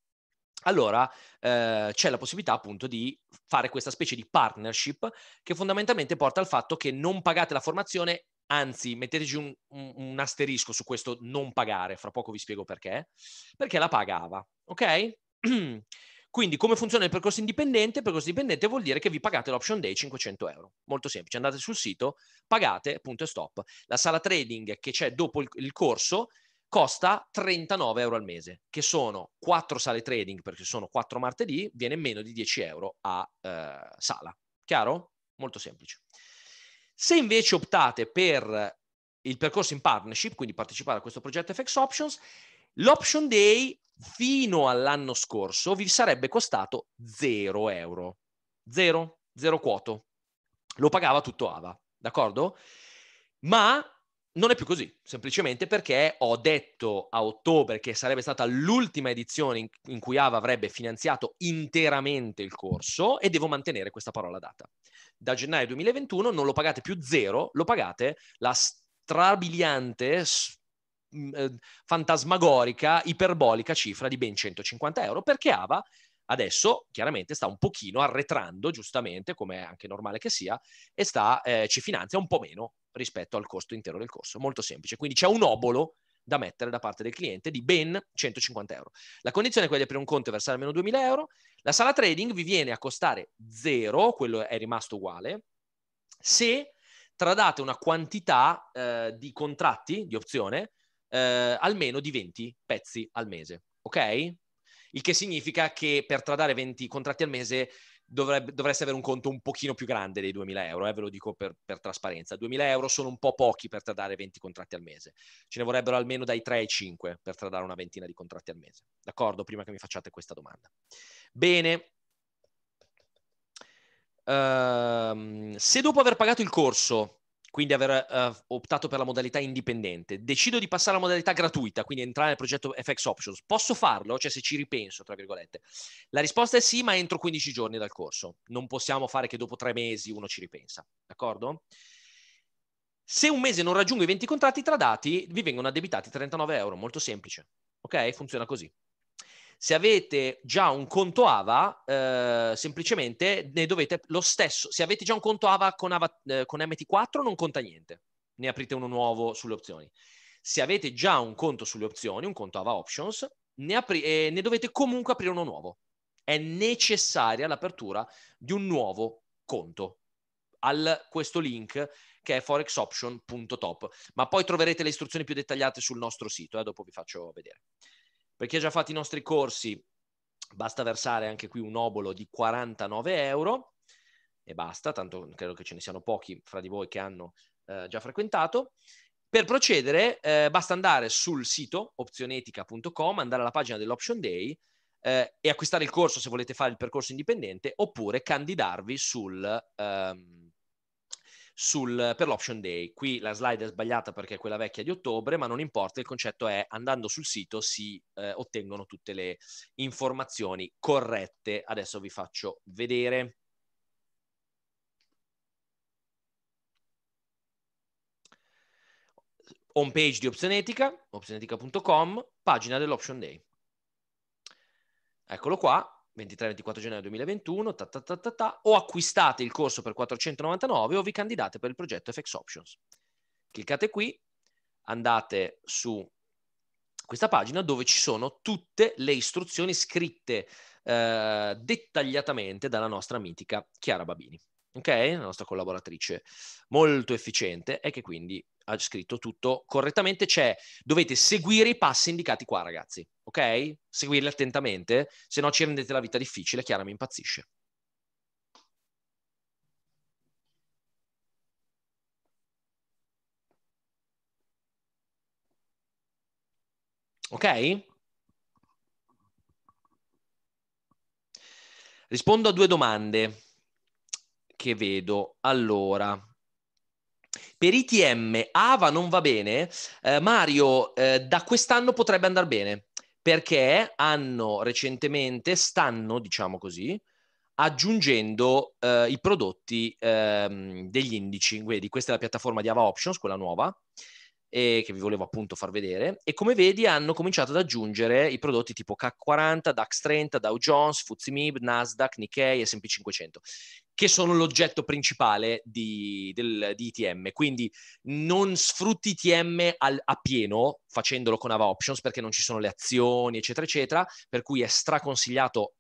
allora eh, c'è la possibilità appunto di fare questa specie di partnership che fondamentalmente porta al fatto che non pagate la formazione, anzi metteteci un, un, un asterisco su questo non pagare, fra poco vi spiego perché, perché la pagava, ok? [CLEARS THROAT] Quindi come funziona il percorso indipendente? Il percorso indipendente vuol dire che vi pagate l'option day 500 euro. Molto semplice, andate sul sito, pagate, punto e stop. La sala trading che c'è dopo il, il corso costa 39 euro al mese, che sono 4 sale trading, perché sono 4 martedì, viene meno di 10 euro a eh, sala. Chiaro? Molto semplice. Se invece optate per il percorso in partnership, quindi partecipare a questo progetto FX Options, l'option day fino all'anno scorso vi sarebbe costato 0 euro. 0, 0 quoto. Lo pagava tutto AVA, d'accordo? Ma non è più così, semplicemente perché ho detto a ottobre che sarebbe stata l'ultima edizione in, in, cui AVA avrebbe finanziato interamente il corso e devo mantenere questa parola data. Da gennaio 2021 non lo pagate più zero, lo pagate la strabiliante, eh, fantasmagorica, iperbolica cifra di ben 150 euro perché AVA adesso chiaramente sta un pochino arretrando, giustamente, come è anche normale che sia, e sta, eh, ci finanzia un po' meno rispetto al costo intero del corso. Molto semplice. Quindi c'è un obolo da mettere da parte del cliente di ben 150 euro. La condizione è quella di aprire un conto e versare almeno 2000 euro. La sala trading vi viene a costare zero, quello è rimasto uguale, se tradate una quantità eh, di contratti di opzione eh, almeno di 20 pezzi al mese. Ok? Il che significa che per tradare 20 contratti al mese dovrebbe, dovreste avere un conto un pochino più grande dei 2.000 euro, eh, ve lo dico per, per, trasparenza. 2.000 euro sono un po' pochi per tradare 20 contratti al mese, ce ne vorrebbero almeno dai 3 ai 5 per tradare una ventina di contratti al mese. D'accordo? Prima che mi facciate questa domanda. Bene. Uh, se dopo aver pagato il corso quindi aver uh, optato per la modalità indipendente, decido di passare alla modalità gratuita, quindi entrare nel progetto FX Options, posso farlo? Cioè se ci ripenso, tra virgolette. La risposta è sì, ma entro 15 giorni dal corso. Non possiamo fare che dopo tre mesi uno ci ripensa, d'accordo? Se un mese non raggiungo i 20 contratti tradati, vi vengono addebitati 39 euro, molto semplice. Ok? Funziona così. Se avete già un conto AVA, eh, semplicemente ne dovete lo stesso. Se avete già un conto AVA con, AVA, eh, con MT4 non conta niente, ne aprite uno nuovo sulle opzioni. Se avete già un conto sulle opzioni, un conto AVA Options, ne, apri- eh, ne dovete comunque aprire uno nuovo. È necessaria l'apertura di un nuovo conto al questo link che è forexoption.top, ma poi troverete le istruzioni più dettagliate sul nostro sito, eh, dopo vi faccio vedere. Per chi ha già fatto i nostri corsi, basta versare anche qui un obolo di 49 euro e basta, tanto credo che ce ne siano pochi fra di voi che hanno eh, già frequentato. Per procedere eh, basta andare sul sito opzionetica.com, andare alla pagina dell'Option Day eh, e acquistare il corso se volete fare il percorso indipendente oppure candidarvi sul... Ehm, sul, per l'option day. Qui la slide è sbagliata perché è quella vecchia di ottobre, ma non importa, il concetto è andando sul sito si eh, ottengono tutte le informazioni corrette. Adesso vi faccio vedere. Home page di Opzionetica, opzionetica.com, pagina dell'option day. Eccolo qua, 23-24 gennaio 2021, ta, ta, ta, ta, o acquistate il corso per 499 o vi candidate per il progetto FX Options. Cliccate qui, andate su questa pagina dove ci sono tutte le istruzioni scritte eh, dettagliatamente dalla nostra mitica Chiara Babini, ok? La nostra collaboratrice molto efficiente e che quindi ha scritto tutto correttamente. Cioè, dovete seguire i passi indicati qua, ragazzi ok? Seguirle attentamente, se no ci rendete la vita difficile, Chiara mi impazzisce. Ok? Rispondo a due domande che vedo. Allora, per ITM AVA non va bene, eh, Mario, eh, da quest'anno potrebbe andare bene perché hanno recentemente, stanno, diciamo così, aggiungendo eh, i prodotti ehm, degli indici. Quindi questa è la piattaforma di Ava Options, quella nuova, e che vi volevo appunto far vedere. E come vedi hanno cominciato ad aggiungere i prodotti tipo CAC 40, DAX 30, Dow Jones, FTSE MIB, Nasdaq, Nikkei, S&P 500 che sono l'oggetto principale di, del, di ITM. Quindi non sfrutti ITM al, a pieno facendolo con AVA Options perché non ci sono le azioni, eccetera, eccetera, per cui è straconsigliato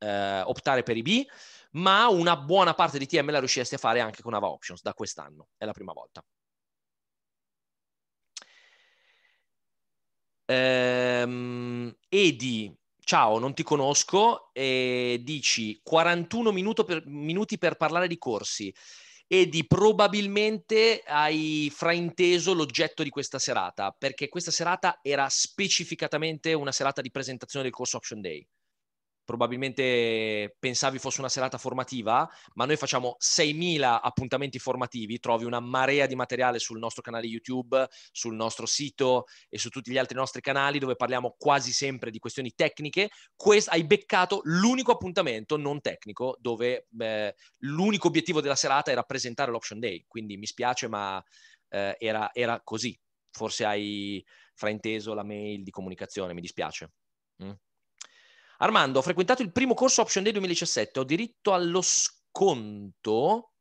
eh, optare per i B, ma una buona parte di ITM la riusciresti a fare anche con AVA Options da quest'anno, è la prima volta. ehm, e ciao, non ti conosco, e dici 41 per, minuti per parlare di corsi Edi, probabilmente hai frainteso l'oggetto di questa serata, perché questa serata era specificatamente una serata di presentazione del corso Option Day probabilmente pensavi fosse una serata formativa, ma noi facciamo 6.000 appuntamenti formativi, trovi una marea di materiale sul nostro canale YouTube, sul nostro sito e su tutti gli altri nostri canali dove parliamo quasi sempre di questioni tecniche. Quest- hai beccato l'unico appuntamento non tecnico dove eh, l'unico obiettivo della serata era presentare l'Option Day, quindi mi spiace ma eh, era, era, così. Forse hai frainteso la mail di comunicazione, mi dispiace. Mm? Armando, ho frequentato il primo corso Option Day 2017, ho diritto allo sconto?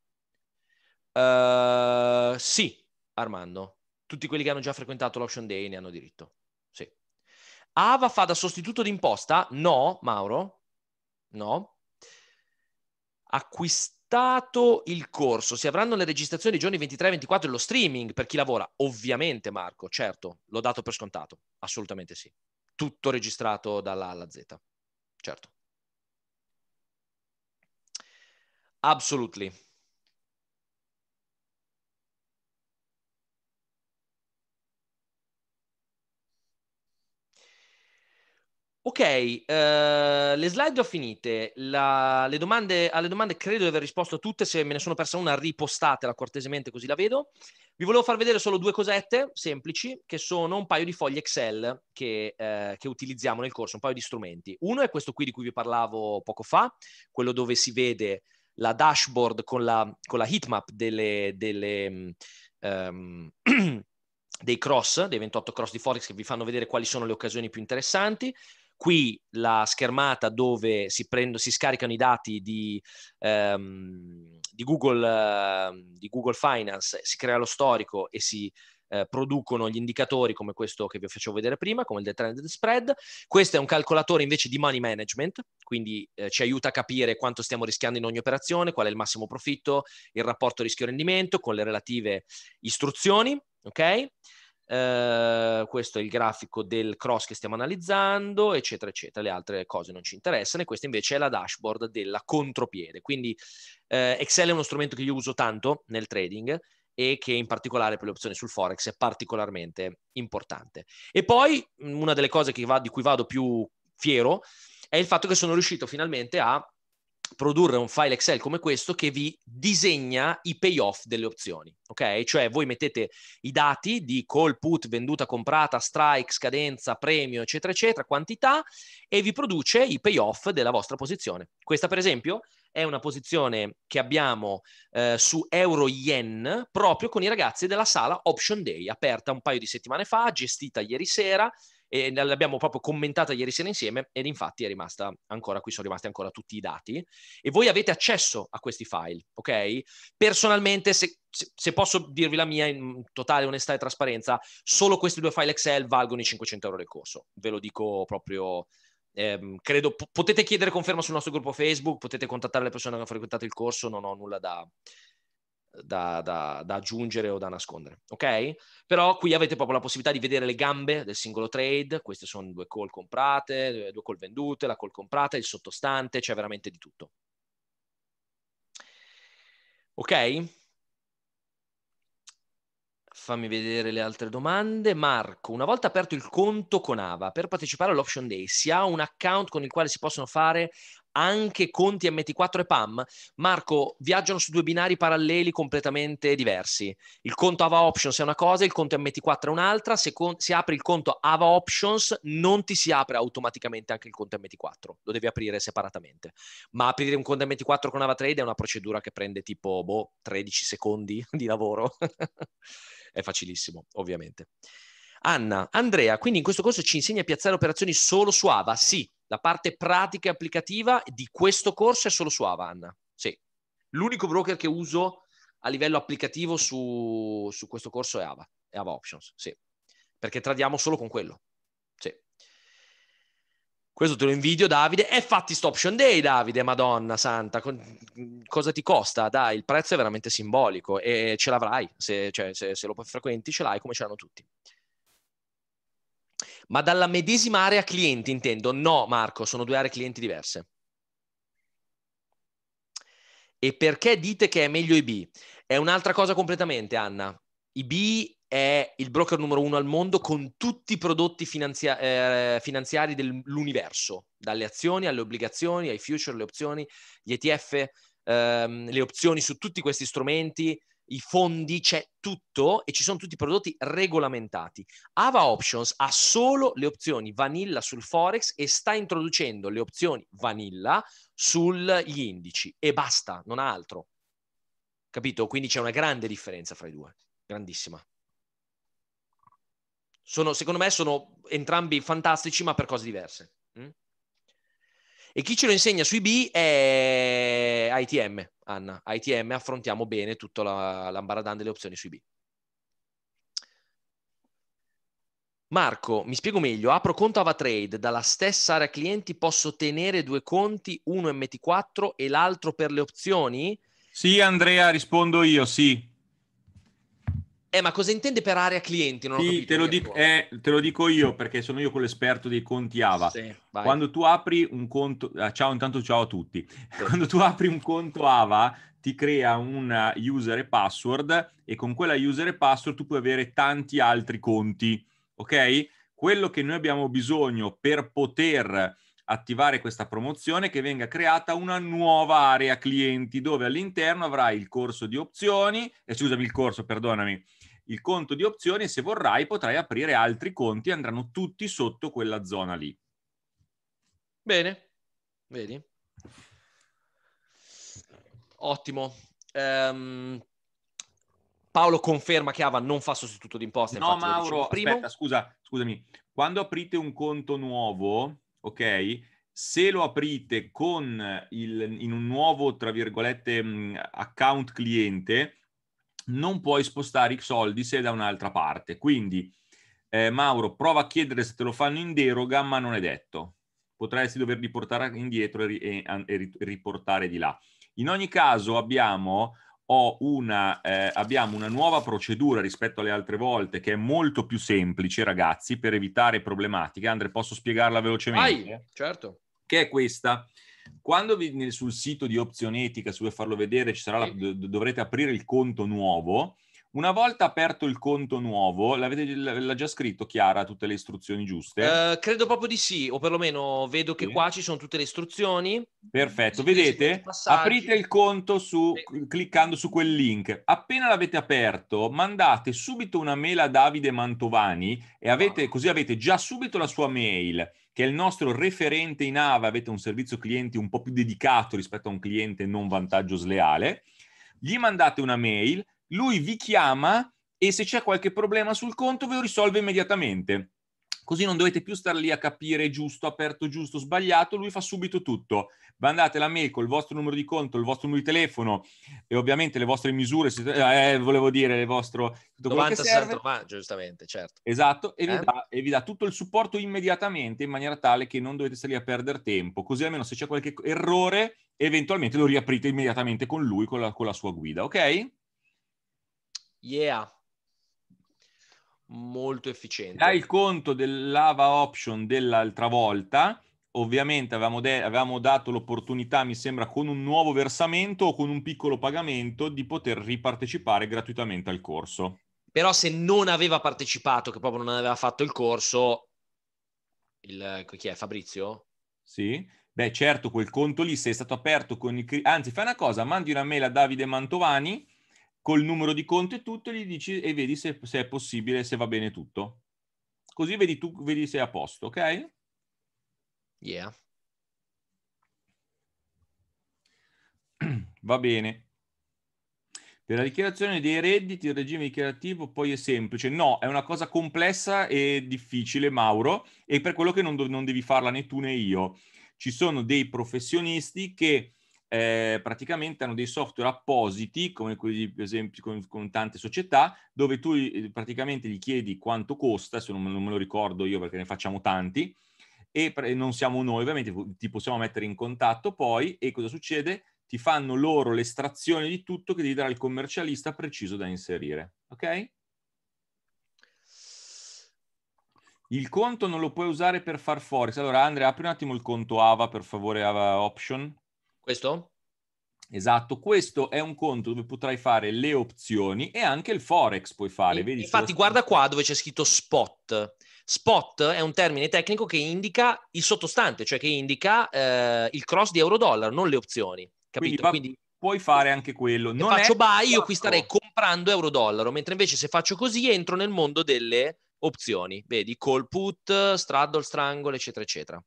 Uh, sì, Armando. Tutti quelli che hanno già frequentato l'Option Day ne hanno diritto. Sì. Ava fa da sostituto d'imposta? No, Mauro. No. Acquistato il corso, si avranno le registrazioni dei giorni 23 e 24 e lo streaming per chi lavora? Ovviamente Marco, certo, l'ho dato per scontato, assolutamente sì. Tutto registrato dalla A alla Z certo. Absolutely. Ok, uh, le slide ho finite, La, le domande, alle domande credo di aver risposto a tutte, se me ne sono persa una ripostatela cortesemente così la vedo. Vi volevo far vedere solo due cosette semplici, che sono un paio di fogli Excel che, uh, che utilizziamo nel corso, un paio di strumenti. Uno è questo qui di cui vi parlavo poco fa, quello dove si vede la dashboard con la, con la heatmap delle, delle um, [CLEARS THROAT] dei cross, dei 28 cross di Forex che vi fanno vedere quali sono le occasioni più interessanti qui la schermata dove si, prendo, si scaricano i dati di, ehm, di, Google, eh, di, Google, Finance, si crea lo storico e si eh, producono gli indicatori come questo che vi facevo vedere prima, come il detrended spread. Questo è un calcolatore invece di money management, quindi eh, ci aiuta a capire quanto stiamo rischiando in ogni operazione, qual è il massimo profitto, il rapporto rischio-rendimento con le relative istruzioni, ok? Ehm, questo è il grafico del cross che stiamo analizzando, eccetera, eccetera, le altre cose non ci interessano e questa invece è la dashboard della contropiede. Quindi eh, Excel è uno strumento che io uso tanto nel trading e che in particolare per le opzioni sul Forex è particolarmente importante. E poi una delle cose va, di cui vado più fiero è il fatto che sono riuscito finalmente a produrre un file Excel come questo che vi disegna i payoff delle opzioni, ok? Cioè voi mettete i dati di call, put, venduta, comprata, strike, scadenza, premio, eccetera, eccetera, quantità e vi produce i payoff della vostra posizione. Questa per esempio è una posizione che abbiamo eh, su Euro Yen proprio con i ragazzi della sala Option Day, aperta un paio di settimane fa, gestita ieri sera e l'abbiamo proprio commentata ieri sera insieme ed infatti è rimasta ancora qui sono rimasti ancora tutti i dati e voi avete accesso a questi file, ok? Personalmente se, se, posso dirvi la mia in totale onestà e trasparenza, solo questi due file Excel valgono i 500 euro del corso, ve lo dico proprio eh, credo p- potete chiedere conferma sul nostro gruppo Facebook, potete contattare le persone che hanno frequentato il corso, non ho nulla da, da, da, da, aggiungere o da nascondere, ok? Però qui avete proprio la possibilità di vedere le gambe del singolo trade, queste sono due call comprate, due call vendute, la call comprata, il sottostante, c'è veramente di tutto. Ok? Fammi vedere le altre domande. Marco, una volta aperto il conto con Ava, per partecipare all'Option Day si ha un account con il quale si possono fare anche Conti MT4 e PAM, Marco, viaggiano su due binari paralleli completamente diversi. Il conto AVA Options è una cosa, il conto MT4 è un'altra. Se con- si apre il conto AVA Options, non ti si apre automaticamente anche il conto MT4, lo devi aprire separatamente. Ma aprire un conto MT4 con AVA Trade è una procedura che prende tipo boh, 13 secondi [LAUGHS] di lavoro. [LAUGHS] è facilissimo, ovviamente. Anna, Andrea, quindi in questo corso ci insegna a piazzare operazioni solo su AVA? Sì, la parte pratica e applicativa di questo corso è solo su Avanna. Sì. L'unico broker che uso a livello applicativo su, su questo corso è Ava, è Ava Options, sì. Perché tradiamo solo con quello. Sì. Questo te lo invidio, Davide. E fatti stop option day, Davide, madonna santa. Con... cosa ti costa? Dai, il prezzo è veramente simbolico e ce l'avrai. Se, cioè, se, se lo frequenti, ce l'hai come ce l'hanno tutti ma dalla medesima area clienti intendo. No, Marco, sono due aree clienti diverse. E perché dite che è meglio IB? È un'altra cosa completamente, Anna. IB è il broker numero uno al mondo con tutti i prodotti finanzia- eh, finanziari dell'universo, dalle azioni alle obbligazioni, ai future, le opzioni, gli ETF, ehm, le opzioni su tutti questi strumenti, i fondi, c'è tutto e ci sono tutti i prodotti regolamentati. Ava Options ha solo le opzioni vanilla sul Forex e sta introducendo le opzioni vanilla sugli indici e basta, non ha altro. Capito? Quindi c'è una grande differenza fra i due, grandissima. Sono, secondo me sono entrambi fantastici ma per cose diverse. E chi ce lo insegna sui B è ITM, Anna. ITM affrontiamo bene tutta la, l'ambaradan delle opzioni sui B. Marco, mi spiego meglio, apro conto AvaTrade, dalla stessa area clienti posso tenere due conti, uno MT4 e l'altro per le opzioni? Sì Andrea, rispondo io, sì. Eh, ma cosa intende per area clienti? Non sì, te lo, dico, boh. eh, te lo, dico, io perché sono io quell'esperto dei conti AVA. Sì, Quando tu apri un conto, ah, ciao intanto ciao a tutti, sì. [LAUGHS] quando tu apri un conto AVA ti crea una eh, user e password e con quella user e password tu puoi avere tanti altri conti, ok? Quello che noi abbiamo bisogno per poter attivare questa promozione che venga creata una nuova area clienti dove all'interno avrai il corso di opzioni, eh, scusami il corso, perdonami, il conto di opzioni e se vorrai potrai aprire altri conti, andranno tutti sotto quella zona lì. Bene, vedi? Ottimo. Um, Paolo conferma che Ava non fa sostituto d'imposta. No, Mauro, aspetta, scusa, scusami. Quando aprite un conto nuovo, ok? Se lo aprite con il, in un nuovo, tra virgolette, mm, account cliente, non puoi spostare i soldi se è da un'altra parte. Quindi, eh, Mauro, prova a chiedere se te lo fanno in deroga, ma non è detto. Potresti doverli portare indietro e, e, e riportare di là. In ogni caso abbiamo una, eh, abbiamo una nuova procedura rispetto alle altre volte che è molto più semplice, ragazzi, per evitare problematiche. Andre, posso spiegarla velocemente? Vai, certo. Che è questa. Quando vi, sul sito di Opzionetica, se vuoi farlo vedere, ci sarà la, dovrete aprire il conto nuovo una volta aperto il conto nuovo, l'ha già scritto Chiara tutte le istruzioni giuste? Uh, credo proprio di sì, o perlomeno vedo che qua ci sono tutte le istruzioni. Perfetto, vedete? Aprite il conto su, sì. cliccando su quel link. Appena l'avete aperto, mandate subito una mail a Davide Mantovani e avete, ah. così avete già subito la sua mail che è il nostro referente in AVA, avete un servizio clienti un po' più dedicato rispetto a un cliente non vantaggio sleale, gli mandate una mail lui vi chiama e se c'è qualche problema sul conto ve lo risolve immediatamente. Così non dovete più star lì a capire giusto, aperto, giusto, sbagliato, lui fa subito tutto. Mandate la mail con il vostro numero di conto, il vostro numero di telefono e ovviamente le vostre misure, eh, volevo dire, le vostro... Tutto 90, 60, ma giustamente, certo. Esatto, e, eh? vi dà, e vi dà tutto il supporto immediatamente in maniera tale che non dovete stare lì a perdere tempo, così almeno se c'è qualche errore eventualmente lo riaprite immediatamente con lui, con la, con la sua guida, ok? Yeah. Molto efficiente. Hai il conto dell'AVA option dell'altra volta. Ovviamente avevamo, de- avevamo dato l'opportunità, mi sembra, con un nuovo versamento o con un piccolo pagamento di poter ripartecipare gratuitamente al corso. Però se non aveva partecipato, che proprio non aveva fatto il corso, il, chi è Fabrizio? Sì, beh certo quel conto lì se è stato aperto con i... Anzi fai una cosa, mandi una mail a Davide Mantovani col numero di conto e tutto, gli dici e vedi se, se è possibile, se va bene tutto. Così vedi tu, vedi se è a posto, ok? Yeah. [CLEARS THROAT] Va bene. Per la dichiarazione dei redditi il regime dichiarativo poi è semplice. No, è una cosa complessa e difficile, Mauro, e per quello che non, do- non devi farla né tu né io. Ci sono dei professionisti che eh, praticamente hanno dei software appositi, come quelli per esempio con, con tante società, dove tu eh, praticamente gli chiedi quanto costa, se non, non, me lo ricordo io perché ne facciamo tanti, e pre- non siamo noi ovviamente, ti possiamo mettere in contatto poi e cosa succede? Ti fanno loro l'estrazione di tutto che devi dare al commercialista preciso da inserire, ok? Il conto non lo puoi usare per far forex. Allora Andrea, apri un attimo il conto AVA, per favore, AVA Option. Questo? Esatto, questo è un conto dove potrai fare le opzioni e anche il forex puoi fare. Vedi Infatti guarda qua dove c'è scritto spot. Spot è un termine tecnico che indica il sottostante, cioè che indica eh, il cross di euro-dollaro, non le opzioni. Capito? Quindi, Quindi puoi fare anche quello. Non faccio buy, io qui esatto. starei comprando euro-dollaro, mentre invece se faccio così entro nel mondo delle opzioni. Vedi, call put, straddle, strangle, eccetera, eccetera.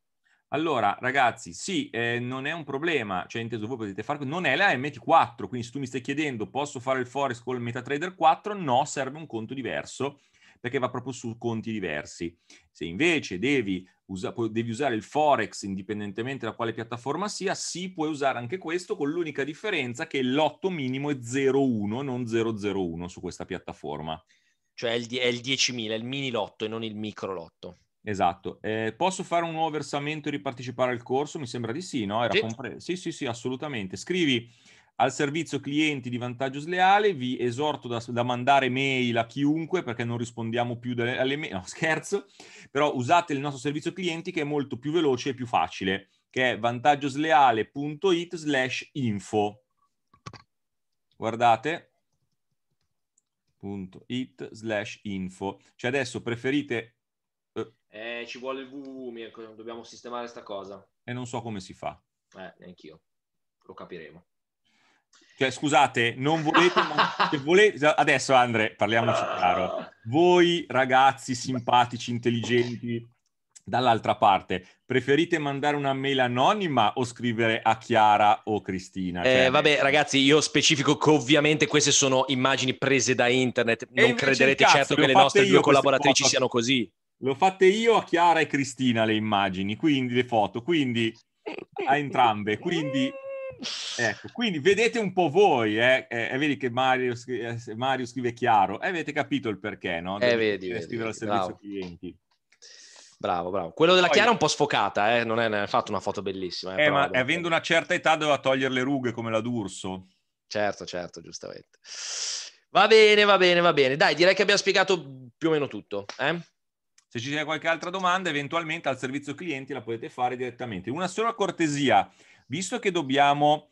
Allora, ragazzi, sì, eh, non è un problema, cioè inteso voi potete farlo, non è la MT4, quindi se tu mi stai chiedendo posso fare il Forex con il MetaTrader 4, no, serve un conto diverso perché va proprio su conti diversi. Se invece devi, usa- devi usare il Forex indipendentemente da quale piattaforma sia, sì, puoi usare anche questo con l'unica differenza che l'otto minimo è 01, non 001 su questa piattaforma. Cioè è il, di- è il 10.000, il mini lotto e non il micro lotto. Esatto. Eh, posso fare un nuovo versamento e riparticipare al corso? Mi sembra di sì, no? Era sì. Compre- sì, sì, sì, assolutamente. Scrivi al servizio clienti di vantaggio sleale, vi esorto da, da mandare mail a chiunque perché non rispondiamo più delle, alle mail, no [LAUGHS] scherzo, però usate il nostro servizio clienti che è molto più veloce e più facile, che è vantaggiosleale.it slash info. Guardate, it slash info. Cioè adesso preferite eh, ci vuole il www, Mirko, ecco, dobbiamo sistemare questa cosa. E non so come si fa. Eh, neanch'io. Lo capiremo. Cioè, scusate, non volete, [LAUGHS] se volete... Adesso, Andre, parliamoci chiaro. Voi, ragazzi simpatici, intelligenti, dall'altra parte, preferite mandare una mail anonima o scrivere a Chiara o Cristina? Eh, cioè... Eh, vabbè, ragazzi, io specifico che ovviamente queste sono immagini prese da internet. Non crederete certo cazzo, certo che le nostre due collaboratrici siano così. Le ho fatte io a Chiara e Cristina le immagini, quindi le foto, quindi a entrambe. Quindi, ecco, quindi vedete un po' voi, eh, eh, vedi che Mario, eh, Mario, scrive chiaro, e avete capito il perché, no? Eh, Deve, eh, vedi, vedi, scrivere al servizio bravo. clienti. Bravo, bravo. Quello della Poi... Chiara è un po' sfocata, eh? non è, è fatto una foto bellissima. Eh, eh ma avendo una certa età doveva togliere le rughe come la d'Urso. Certo, certo, giustamente. Va bene, va bene, va bene. Dai, direi che abbiamo spiegato più o meno tutto. Eh? Se ci sia qualche altra domanda, eventualmente al servizio clienti la potete fare direttamente. Una sola cortesia, visto che dobbiamo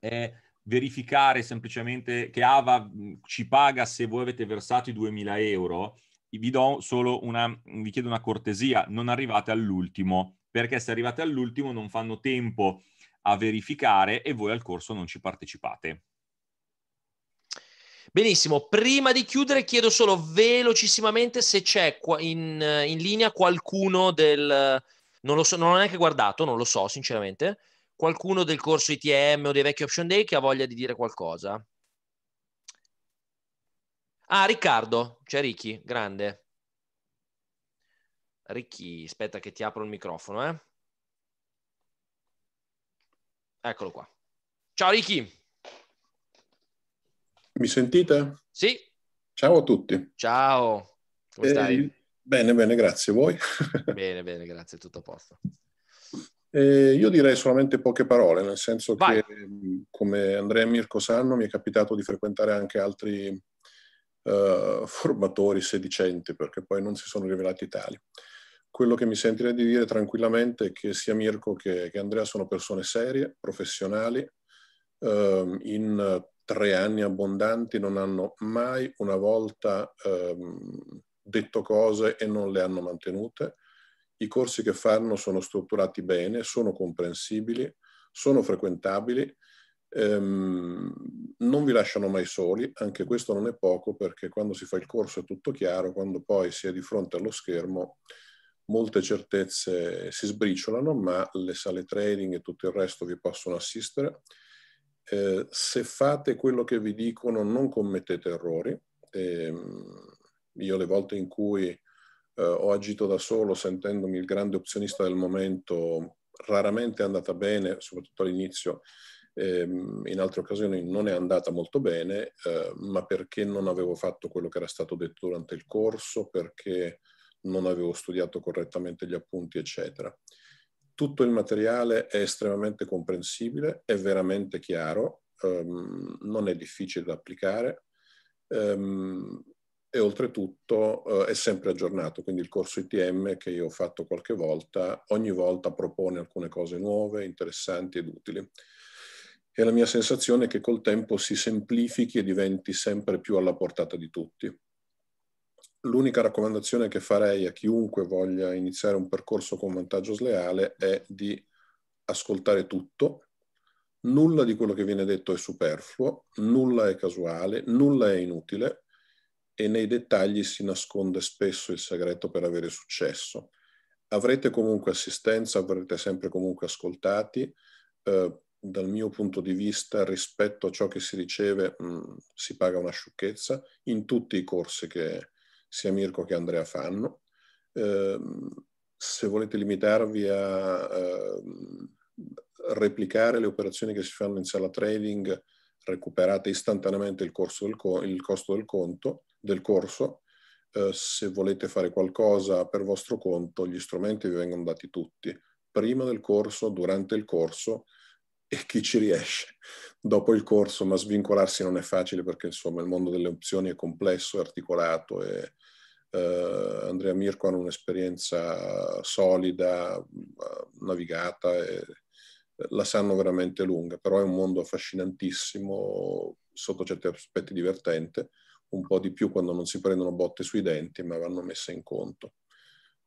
eh, verificare semplicemente che AVA mm, ci paga se voi avete versato i 2000 euro, vi, do solo una, vi chiedo una cortesia, non arrivate all'ultimo, perché se arrivate all'ultimo non fanno tempo a verificare e voi al corso non ci partecipate. Benissimo, prima di chiudere chiedo solo velocissimamente se c'è in, in linea qualcuno del... Non lo so, non ho neanche guardato, non lo so sinceramente. Qualcuno del corso ITM o dei vecchi Option Day che ha voglia di dire qualcosa. Ah, Riccardo, c'è Ricky, grande. Ricky, aspetta che ti apro il microfono, eh. Eccolo qua. Ciao Ricky. Mi sentite? Sì. Ciao a tutti. Ciao, come eh, stai? bene, bene, grazie. Voi? bene, bene, grazie, tutto a posto. Eh, io direi solamente poche parole, nel senso Vai. che come Andrea e Mirko sanno mi è capitato di frequentare anche altri eh, formatori sedicenti perché poi non si sono rivelati tali. Quello che mi sentirei di dire tranquillamente è che sia Mirko che, che Andrea sono persone serie, professionali, ehm, in tre anni abbondanti non hanno mai una volta ehm, detto cose e non le hanno mantenute. I corsi che fanno sono strutturati bene, sono comprensibili, sono frequentabili, ehm, non vi lasciano mai soli, anche questo non è poco perché quando si fa il corso è tutto chiaro, quando poi si è di fronte allo schermo molte certezze si sbriciolano, ma le sale trading e tutto il resto vi possono assistere eh, se fate quello che vi dicono non commettete errori. E, ehm, io le volte in cui eh, ho agito da solo sentendomi il grande opzionista del momento, raramente è andata bene, soprattutto all'inizio, ehm, in altre occasioni non è andata molto bene, eh, ma perché non avevo fatto quello che era stato detto durante il corso, perché non avevo studiato correttamente gli appunti, eccetera tutto il materiale è estremamente comprensibile, è veramente chiaro, ehm, non è difficile da applicare ehm, e oltretutto eh, è sempre aggiornato, quindi il corso ITM che io ho fatto qualche volta, ogni volta propone alcune cose nuove, interessanti ed utili. E la mia sensazione è che col tempo si semplifichi e diventi sempre più alla portata di tutti l'unica raccomandazione che farei a chiunque voglia iniziare un percorso con vantaggio sleale è di ascoltare tutto. Nulla di quello che viene detto è superfluo, nulla è casuale, nulla è inutile e nei dettagli si nasconde spesso il segreto per avere successo. Avrete comunque assistenza, avrete sempre comunque ascoltati. Eh, dal mio punto di vista, rispetto a ciò che si riceve, mh, mm, si paga una sciocchezza in tutti i corsi che, sia Mirko che Andrea fanno. Eh, se volete limitarvi a eh, replicare le operazioni che si fanno in sala trading, recuperate istantaneamente il, del co- il costo del conto, del corso. Eh, se volete fare qualcosa per vostro conto, gli strumenti vi vengono dati tutti, prima del corso, durante il corso e chi ci riesce dopo il corso, ma svincolarsi non è facile perché insomma il mondo delle opzioni è complesso, è articolato e Uh, Andrea Mirko hanno un'esperienza solida, navigata, la sanno veramente lunga, però è un mondo affascinantissimo, sotto certi aspetti divertente, un po' di più quando non si prendono botte sui denti, ma vanno messe in conto.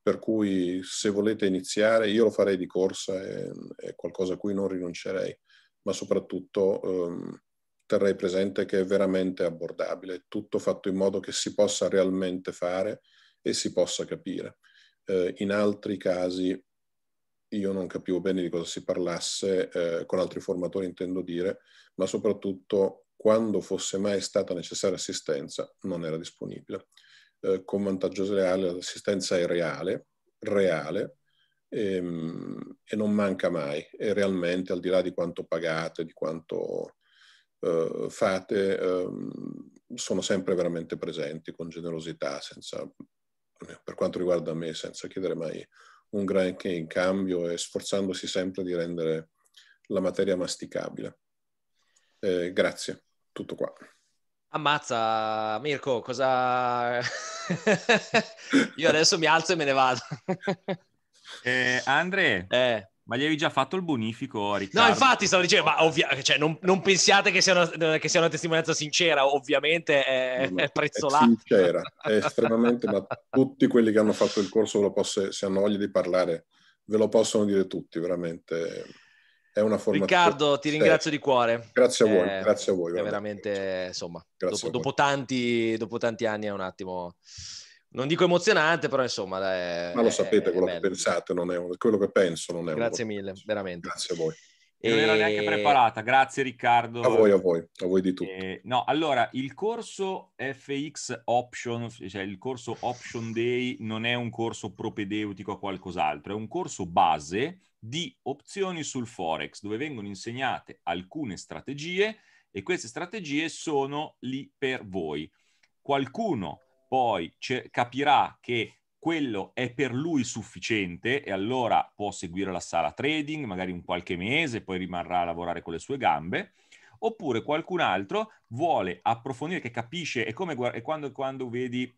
Per cui se volete iniziare, io lo farei di corsa, è, è qualcosa a cui non rinuncerei, ma soprattutto... Um, terrei presente che è veramente abbordabile, è tutto fatto in modo che si possa realmente fare e si possa capire. Eh, in altri casi io non capivo bene di cosa si parlasse, eh, con altri formatori intendo dire, ma soprattutto quando fosse mai stata necessaria assistenza non era disponibile. Eh, con vantaggio reale l'assistenza è reale, reale e, ehm, e non manca mai è realmente al di là di quanto pagate, di quanto eh, fate eh, sono sempre veramente presenti con generosità, senza, per quanto riguarda me, senza chiedere mai un granché in cambio e sforzandosi sempre di rendere la materia masticabile. Eh, grazie, tutto qua. Ammazza, Mirko, cosa... [LAUGHS] Io adesso mi alzo e me ne vado. eh, Andre, eh. Ma gli avevi già fatto il bonifico, Riccardo? No, infatti stavo dicendo, ma ovvia- cioè, non, non, pensiate che sia, una, che sia, una, testimonianza sincera, ovviamente è, no, è prezzolata. È sincera, è [LAUGHS] estremamente, ma tutti quelli che hanno fatto il corso, lo posso, se hanno voglia di parlare, ve lo possono dire tutti, veramente. È una formazione. Riccardo, ti ringrazio eh, di cuore. Grazie a voi, eh, grazie a voi. Veramente, veramente insomma, dopo, dopo, voi. Tanti, dopo tanti anni è un attimo non dico emozionante, però insomma... È, eh, Ma lo sapete è, quello è che pensate, non è quello che penso. Non è Grazie un, mille, veramente. Grazie a voi. E... Non ero neanche preparata, grazie Riccardo. A voi, a voi, a voi di tutto. Eh, no, allora, il corso FX Option, cioè il corso Option Day non è un corso propedeutico a qualcos'altro, è un corso base di opzioni sul Forex, dove vengono insegnate alcune strategie e queste strategie sono lì per voi. Qualcuno poi c- capirà che quello è per lui sufficiente e allora può seguire la sala trading magari un qualche mese, poi rimarrà a lavorare con le sue gambe, oppure qualcun altro vuole approfondire, che capisce, è come è quando, quando vedi,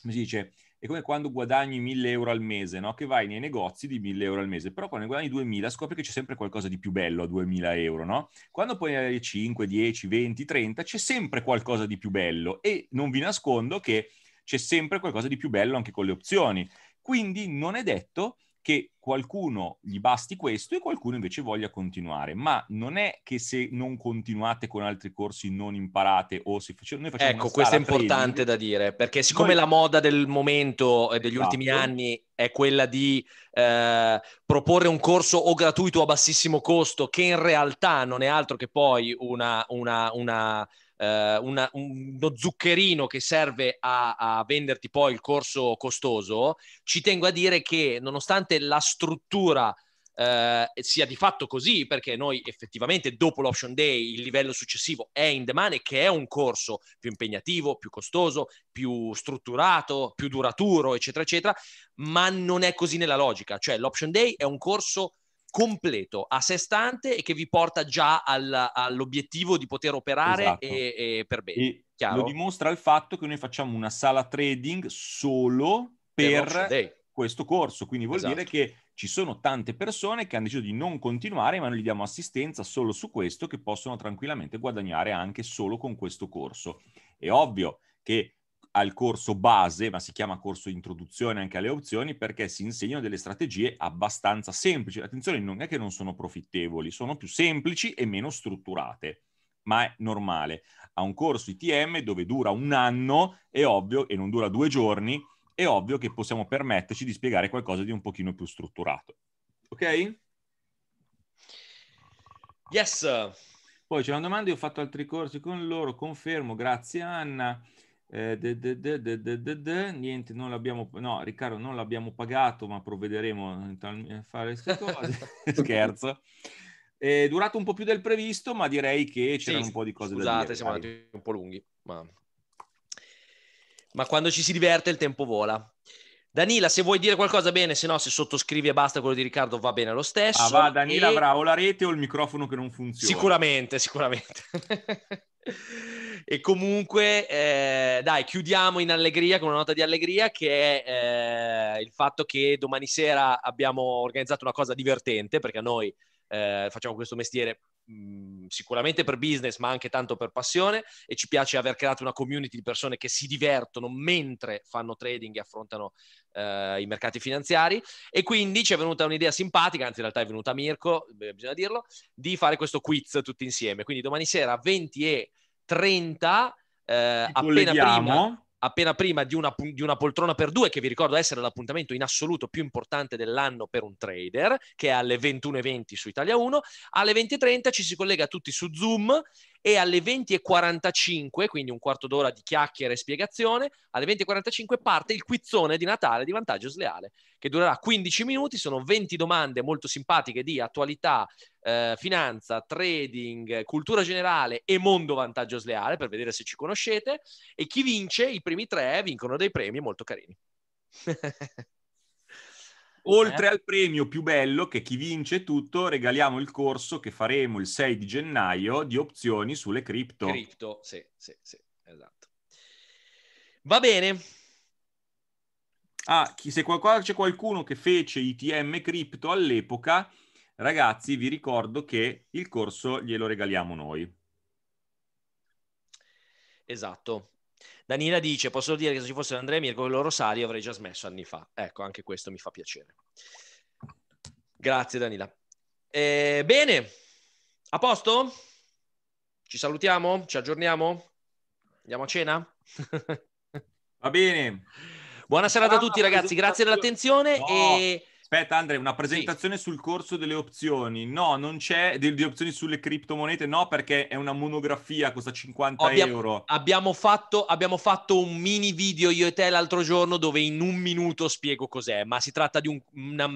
come si dice, è come quando guadagni 1000 euro al mese, no? che vai nei negozi di 1000 euro al mese, però quando ne guadagni 2000 scopri che c'è sempre qualcosa di più bello a 2000 euro, no? quando poi ne hai 5, 10, 20, 30 c'è sempre qualcosa di più bello e non vi nascondo che c'è sempre qualcosa di più bello anche con le opzioni. Quindi non è detto che qualcuno gli basti questo e qualcuno invece voglia continuare, ma non è che se non continuate con altri corsi non imparate o se facciamo, noi facciamo Ecco, questo è importante da dire, perché siccome noi... la moda del momento e degli esatto. ultimi anni è quella di eh, proporre un corso o gratuito a bassissimo costo, che in realtà non è altro che poi una, una, una eh, una, uno zuccherino che serve a, a, venderti poi il corso costoso, ci tengo a dire che nonostante la struttura eh, sia di fatto così, perché noi effettivamente dopo l'option day il livello successivo è in demane, che è un corso più impegnativo, più costoso, più strutturato, più duraturo, eccetera, eccetera, ma non è così nella logica, cioè l'option day è un corso completo, a sé stante e che vi porta già al, all'obiettivo di poter operare esatto. e, e per bene. E lo dimostra il fatto che noi facciamo una sala trading solo per, questo corso, quindi vuol esatto. dire che ci sono tante persone che hanno deciso di non continuare, ma noi gli diamo assistenza solo su questo, che possono tranquillamente guadagnare anche solo con questo corso. È ovvio che al corso base, ma si chiama corso introduzione anche alle opzioni, perché si insegnano delle strategie abbastanza semplici. Attenzione, non è che non sono profittevoli, sono più semplici e meno strutturate, ma è normale. A un corso ITM dove dura un anno, è ovvio, e non dura due giorni, è ovvio che possiamo permetterci di spiegare qualcosa di un pochino più strutturato. Ok? Yes! Poi c'è una domanda, io ho fatto altri corsi con loro, confermo, grazie Anna. Eh, de, de, de, niente, non l'abbiamo, no, Riccardo, non l'abbiamo pagato, ma provvederemo eh, a eh, fare queste cose. [LAUGHS] Scherzo. È eh, durato un po' più del previsto, ma direi che c'erano sì, un po' di cose scusate, da dire. Scusate, siamo andati un po' lunghi, ma... ma quando ci si diverte il tempo vola. Danila, se vuoi dire qualcosa bene, se no se sottoscrivi e basta quello di Riccardo va bene lo stesso. Ah, va, Danila e... avrà o la rete o il microfono che non funziona. Sicuramente, sicuramente. [LAUGHS] e comunque, eh, dai, chiudiamo in allegria con una nota di allegria che è eh, il fatto che domani sera abbiamo organizzato una cosa divertente perché noi eh, facciamo questo mestiere sicuramente per business, ma anche tanto per passione e ci piace aver creato una community di persone che si divertono mentre fanno trading e affrontano eh, i mercati finanziari e quindi ci è venuta un'idea simpatica, anzi in realtà è venuta a Mirko, eh, bisogna dirlo, di fare questo quiz tutti insieme. Quindi domani sera 20 e 30 eh, appena prima appena prima di una, di una, poltrona per due, che vi ricordo essere l'appuntamento in assoluto più importante dell'anno per un trader, che è alle 21.20 su Italia 1. Alle 20.30 ci si collega tutti su Zoom e alle 20.45, quindi un quarto d'ora di chiacchiere e spiegazione, alle 20.45 parte il quizzone di Natale di vantaggio sleale, che durerà 15 minuti, sono 20 domande molto simpatiche di attualità, eh, finanza, trading, cultura generale e mondo vantaggio sleale, per vedere se ci conoscete, e chi vince, i primi tre vincono dei premi molto carini. [LAUGHS] Oltre eh? al premio più bello, che chi vince tutto, regaliamo il corso che faremo il 6 di gennaio di opzioni sulle cripto. Cripto, sì, sì, sì, esatto. Va bene. Ah, chi, se qualcuno, c'è qualcuno che fece ITM cripto all'epoca, ragazzi, vi ricordo che il corso glielo regaliamo noi. Esatto. Danila dice, posso dire che se ci fosse Andrea Mirko e il loro Sari avrei già smesso anni fa. Ecco, anche questo mi fa piacere. Grazie Danila. Eh, bene, a posto? Ci salutiamo? Ci aggiorniamo? Andiamo a cena? Va bene. Buona Buonasera a tutti ragazzi, grazie dell'attenzione no. e Aspetta, Andrea, una presentazione sì. sul corso delle opzioni. No, non c'è delle opzioni sulle criptomonete, no, perché è una monografia, costa 50 abbiamo, euro. Abbiamo fatto, abbiamo fatto, un mini video io e te l'altro giorno dove in un minuto spiego cos'è, ma si tratta di un una,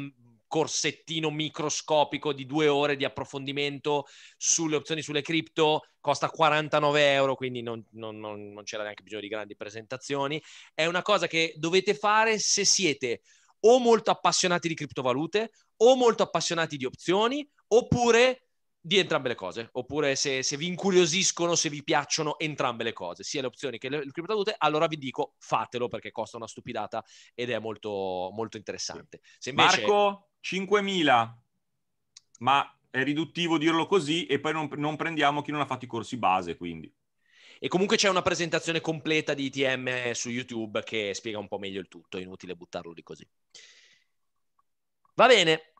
corsettino microscopico di due ore di approfondimento sulle opzioni sulle cripto, costa 49 euro, quindi non, non, non, non c'era neanche bisogno di grandi presentazioni. È una cosa che dovete fare se siete o molto appassionati di criptovalute o molto appassionati di opzioni oppure di entrambe le cose, oppure se, se, vi incuriosiscono, se vi piacciono entrambe le cose, sia le opzioni che le, le criptovalute, allora vi dico fatelo perché costa una stupidata ed è molto, molto interessante. Se invece... Marco, 5.000, ma è riduttivo dirlo così e poi non, non prendiamo chi non ha fatto i corsi base, quindi. E comunque c'è una presentazione completa di ITM su YouTube che spiega un po' meglio il tutto, è inutile buttarlo lì così. Va bene.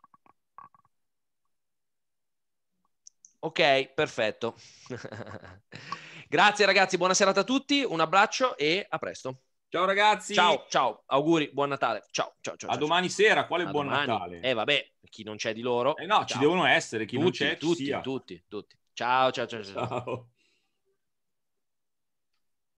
Ok, perfetto. [LAUGHS] Grazie ragazzi, buona serata a tutti, un abbraccio e a presto. Ciao ragazzi. Ciao, ciao, auguri, buon Natale. Ciao, ciao, ciao. A ciao, domani ciao. sera, quale a buon domani. Natale? Eh vabbè, chi non c'è di loro. Eh no, ciao. ci devono essere, chi tutti, non c'è, tutti, tutti, tutti, tutti. ciao, ciao. ciao. ciao.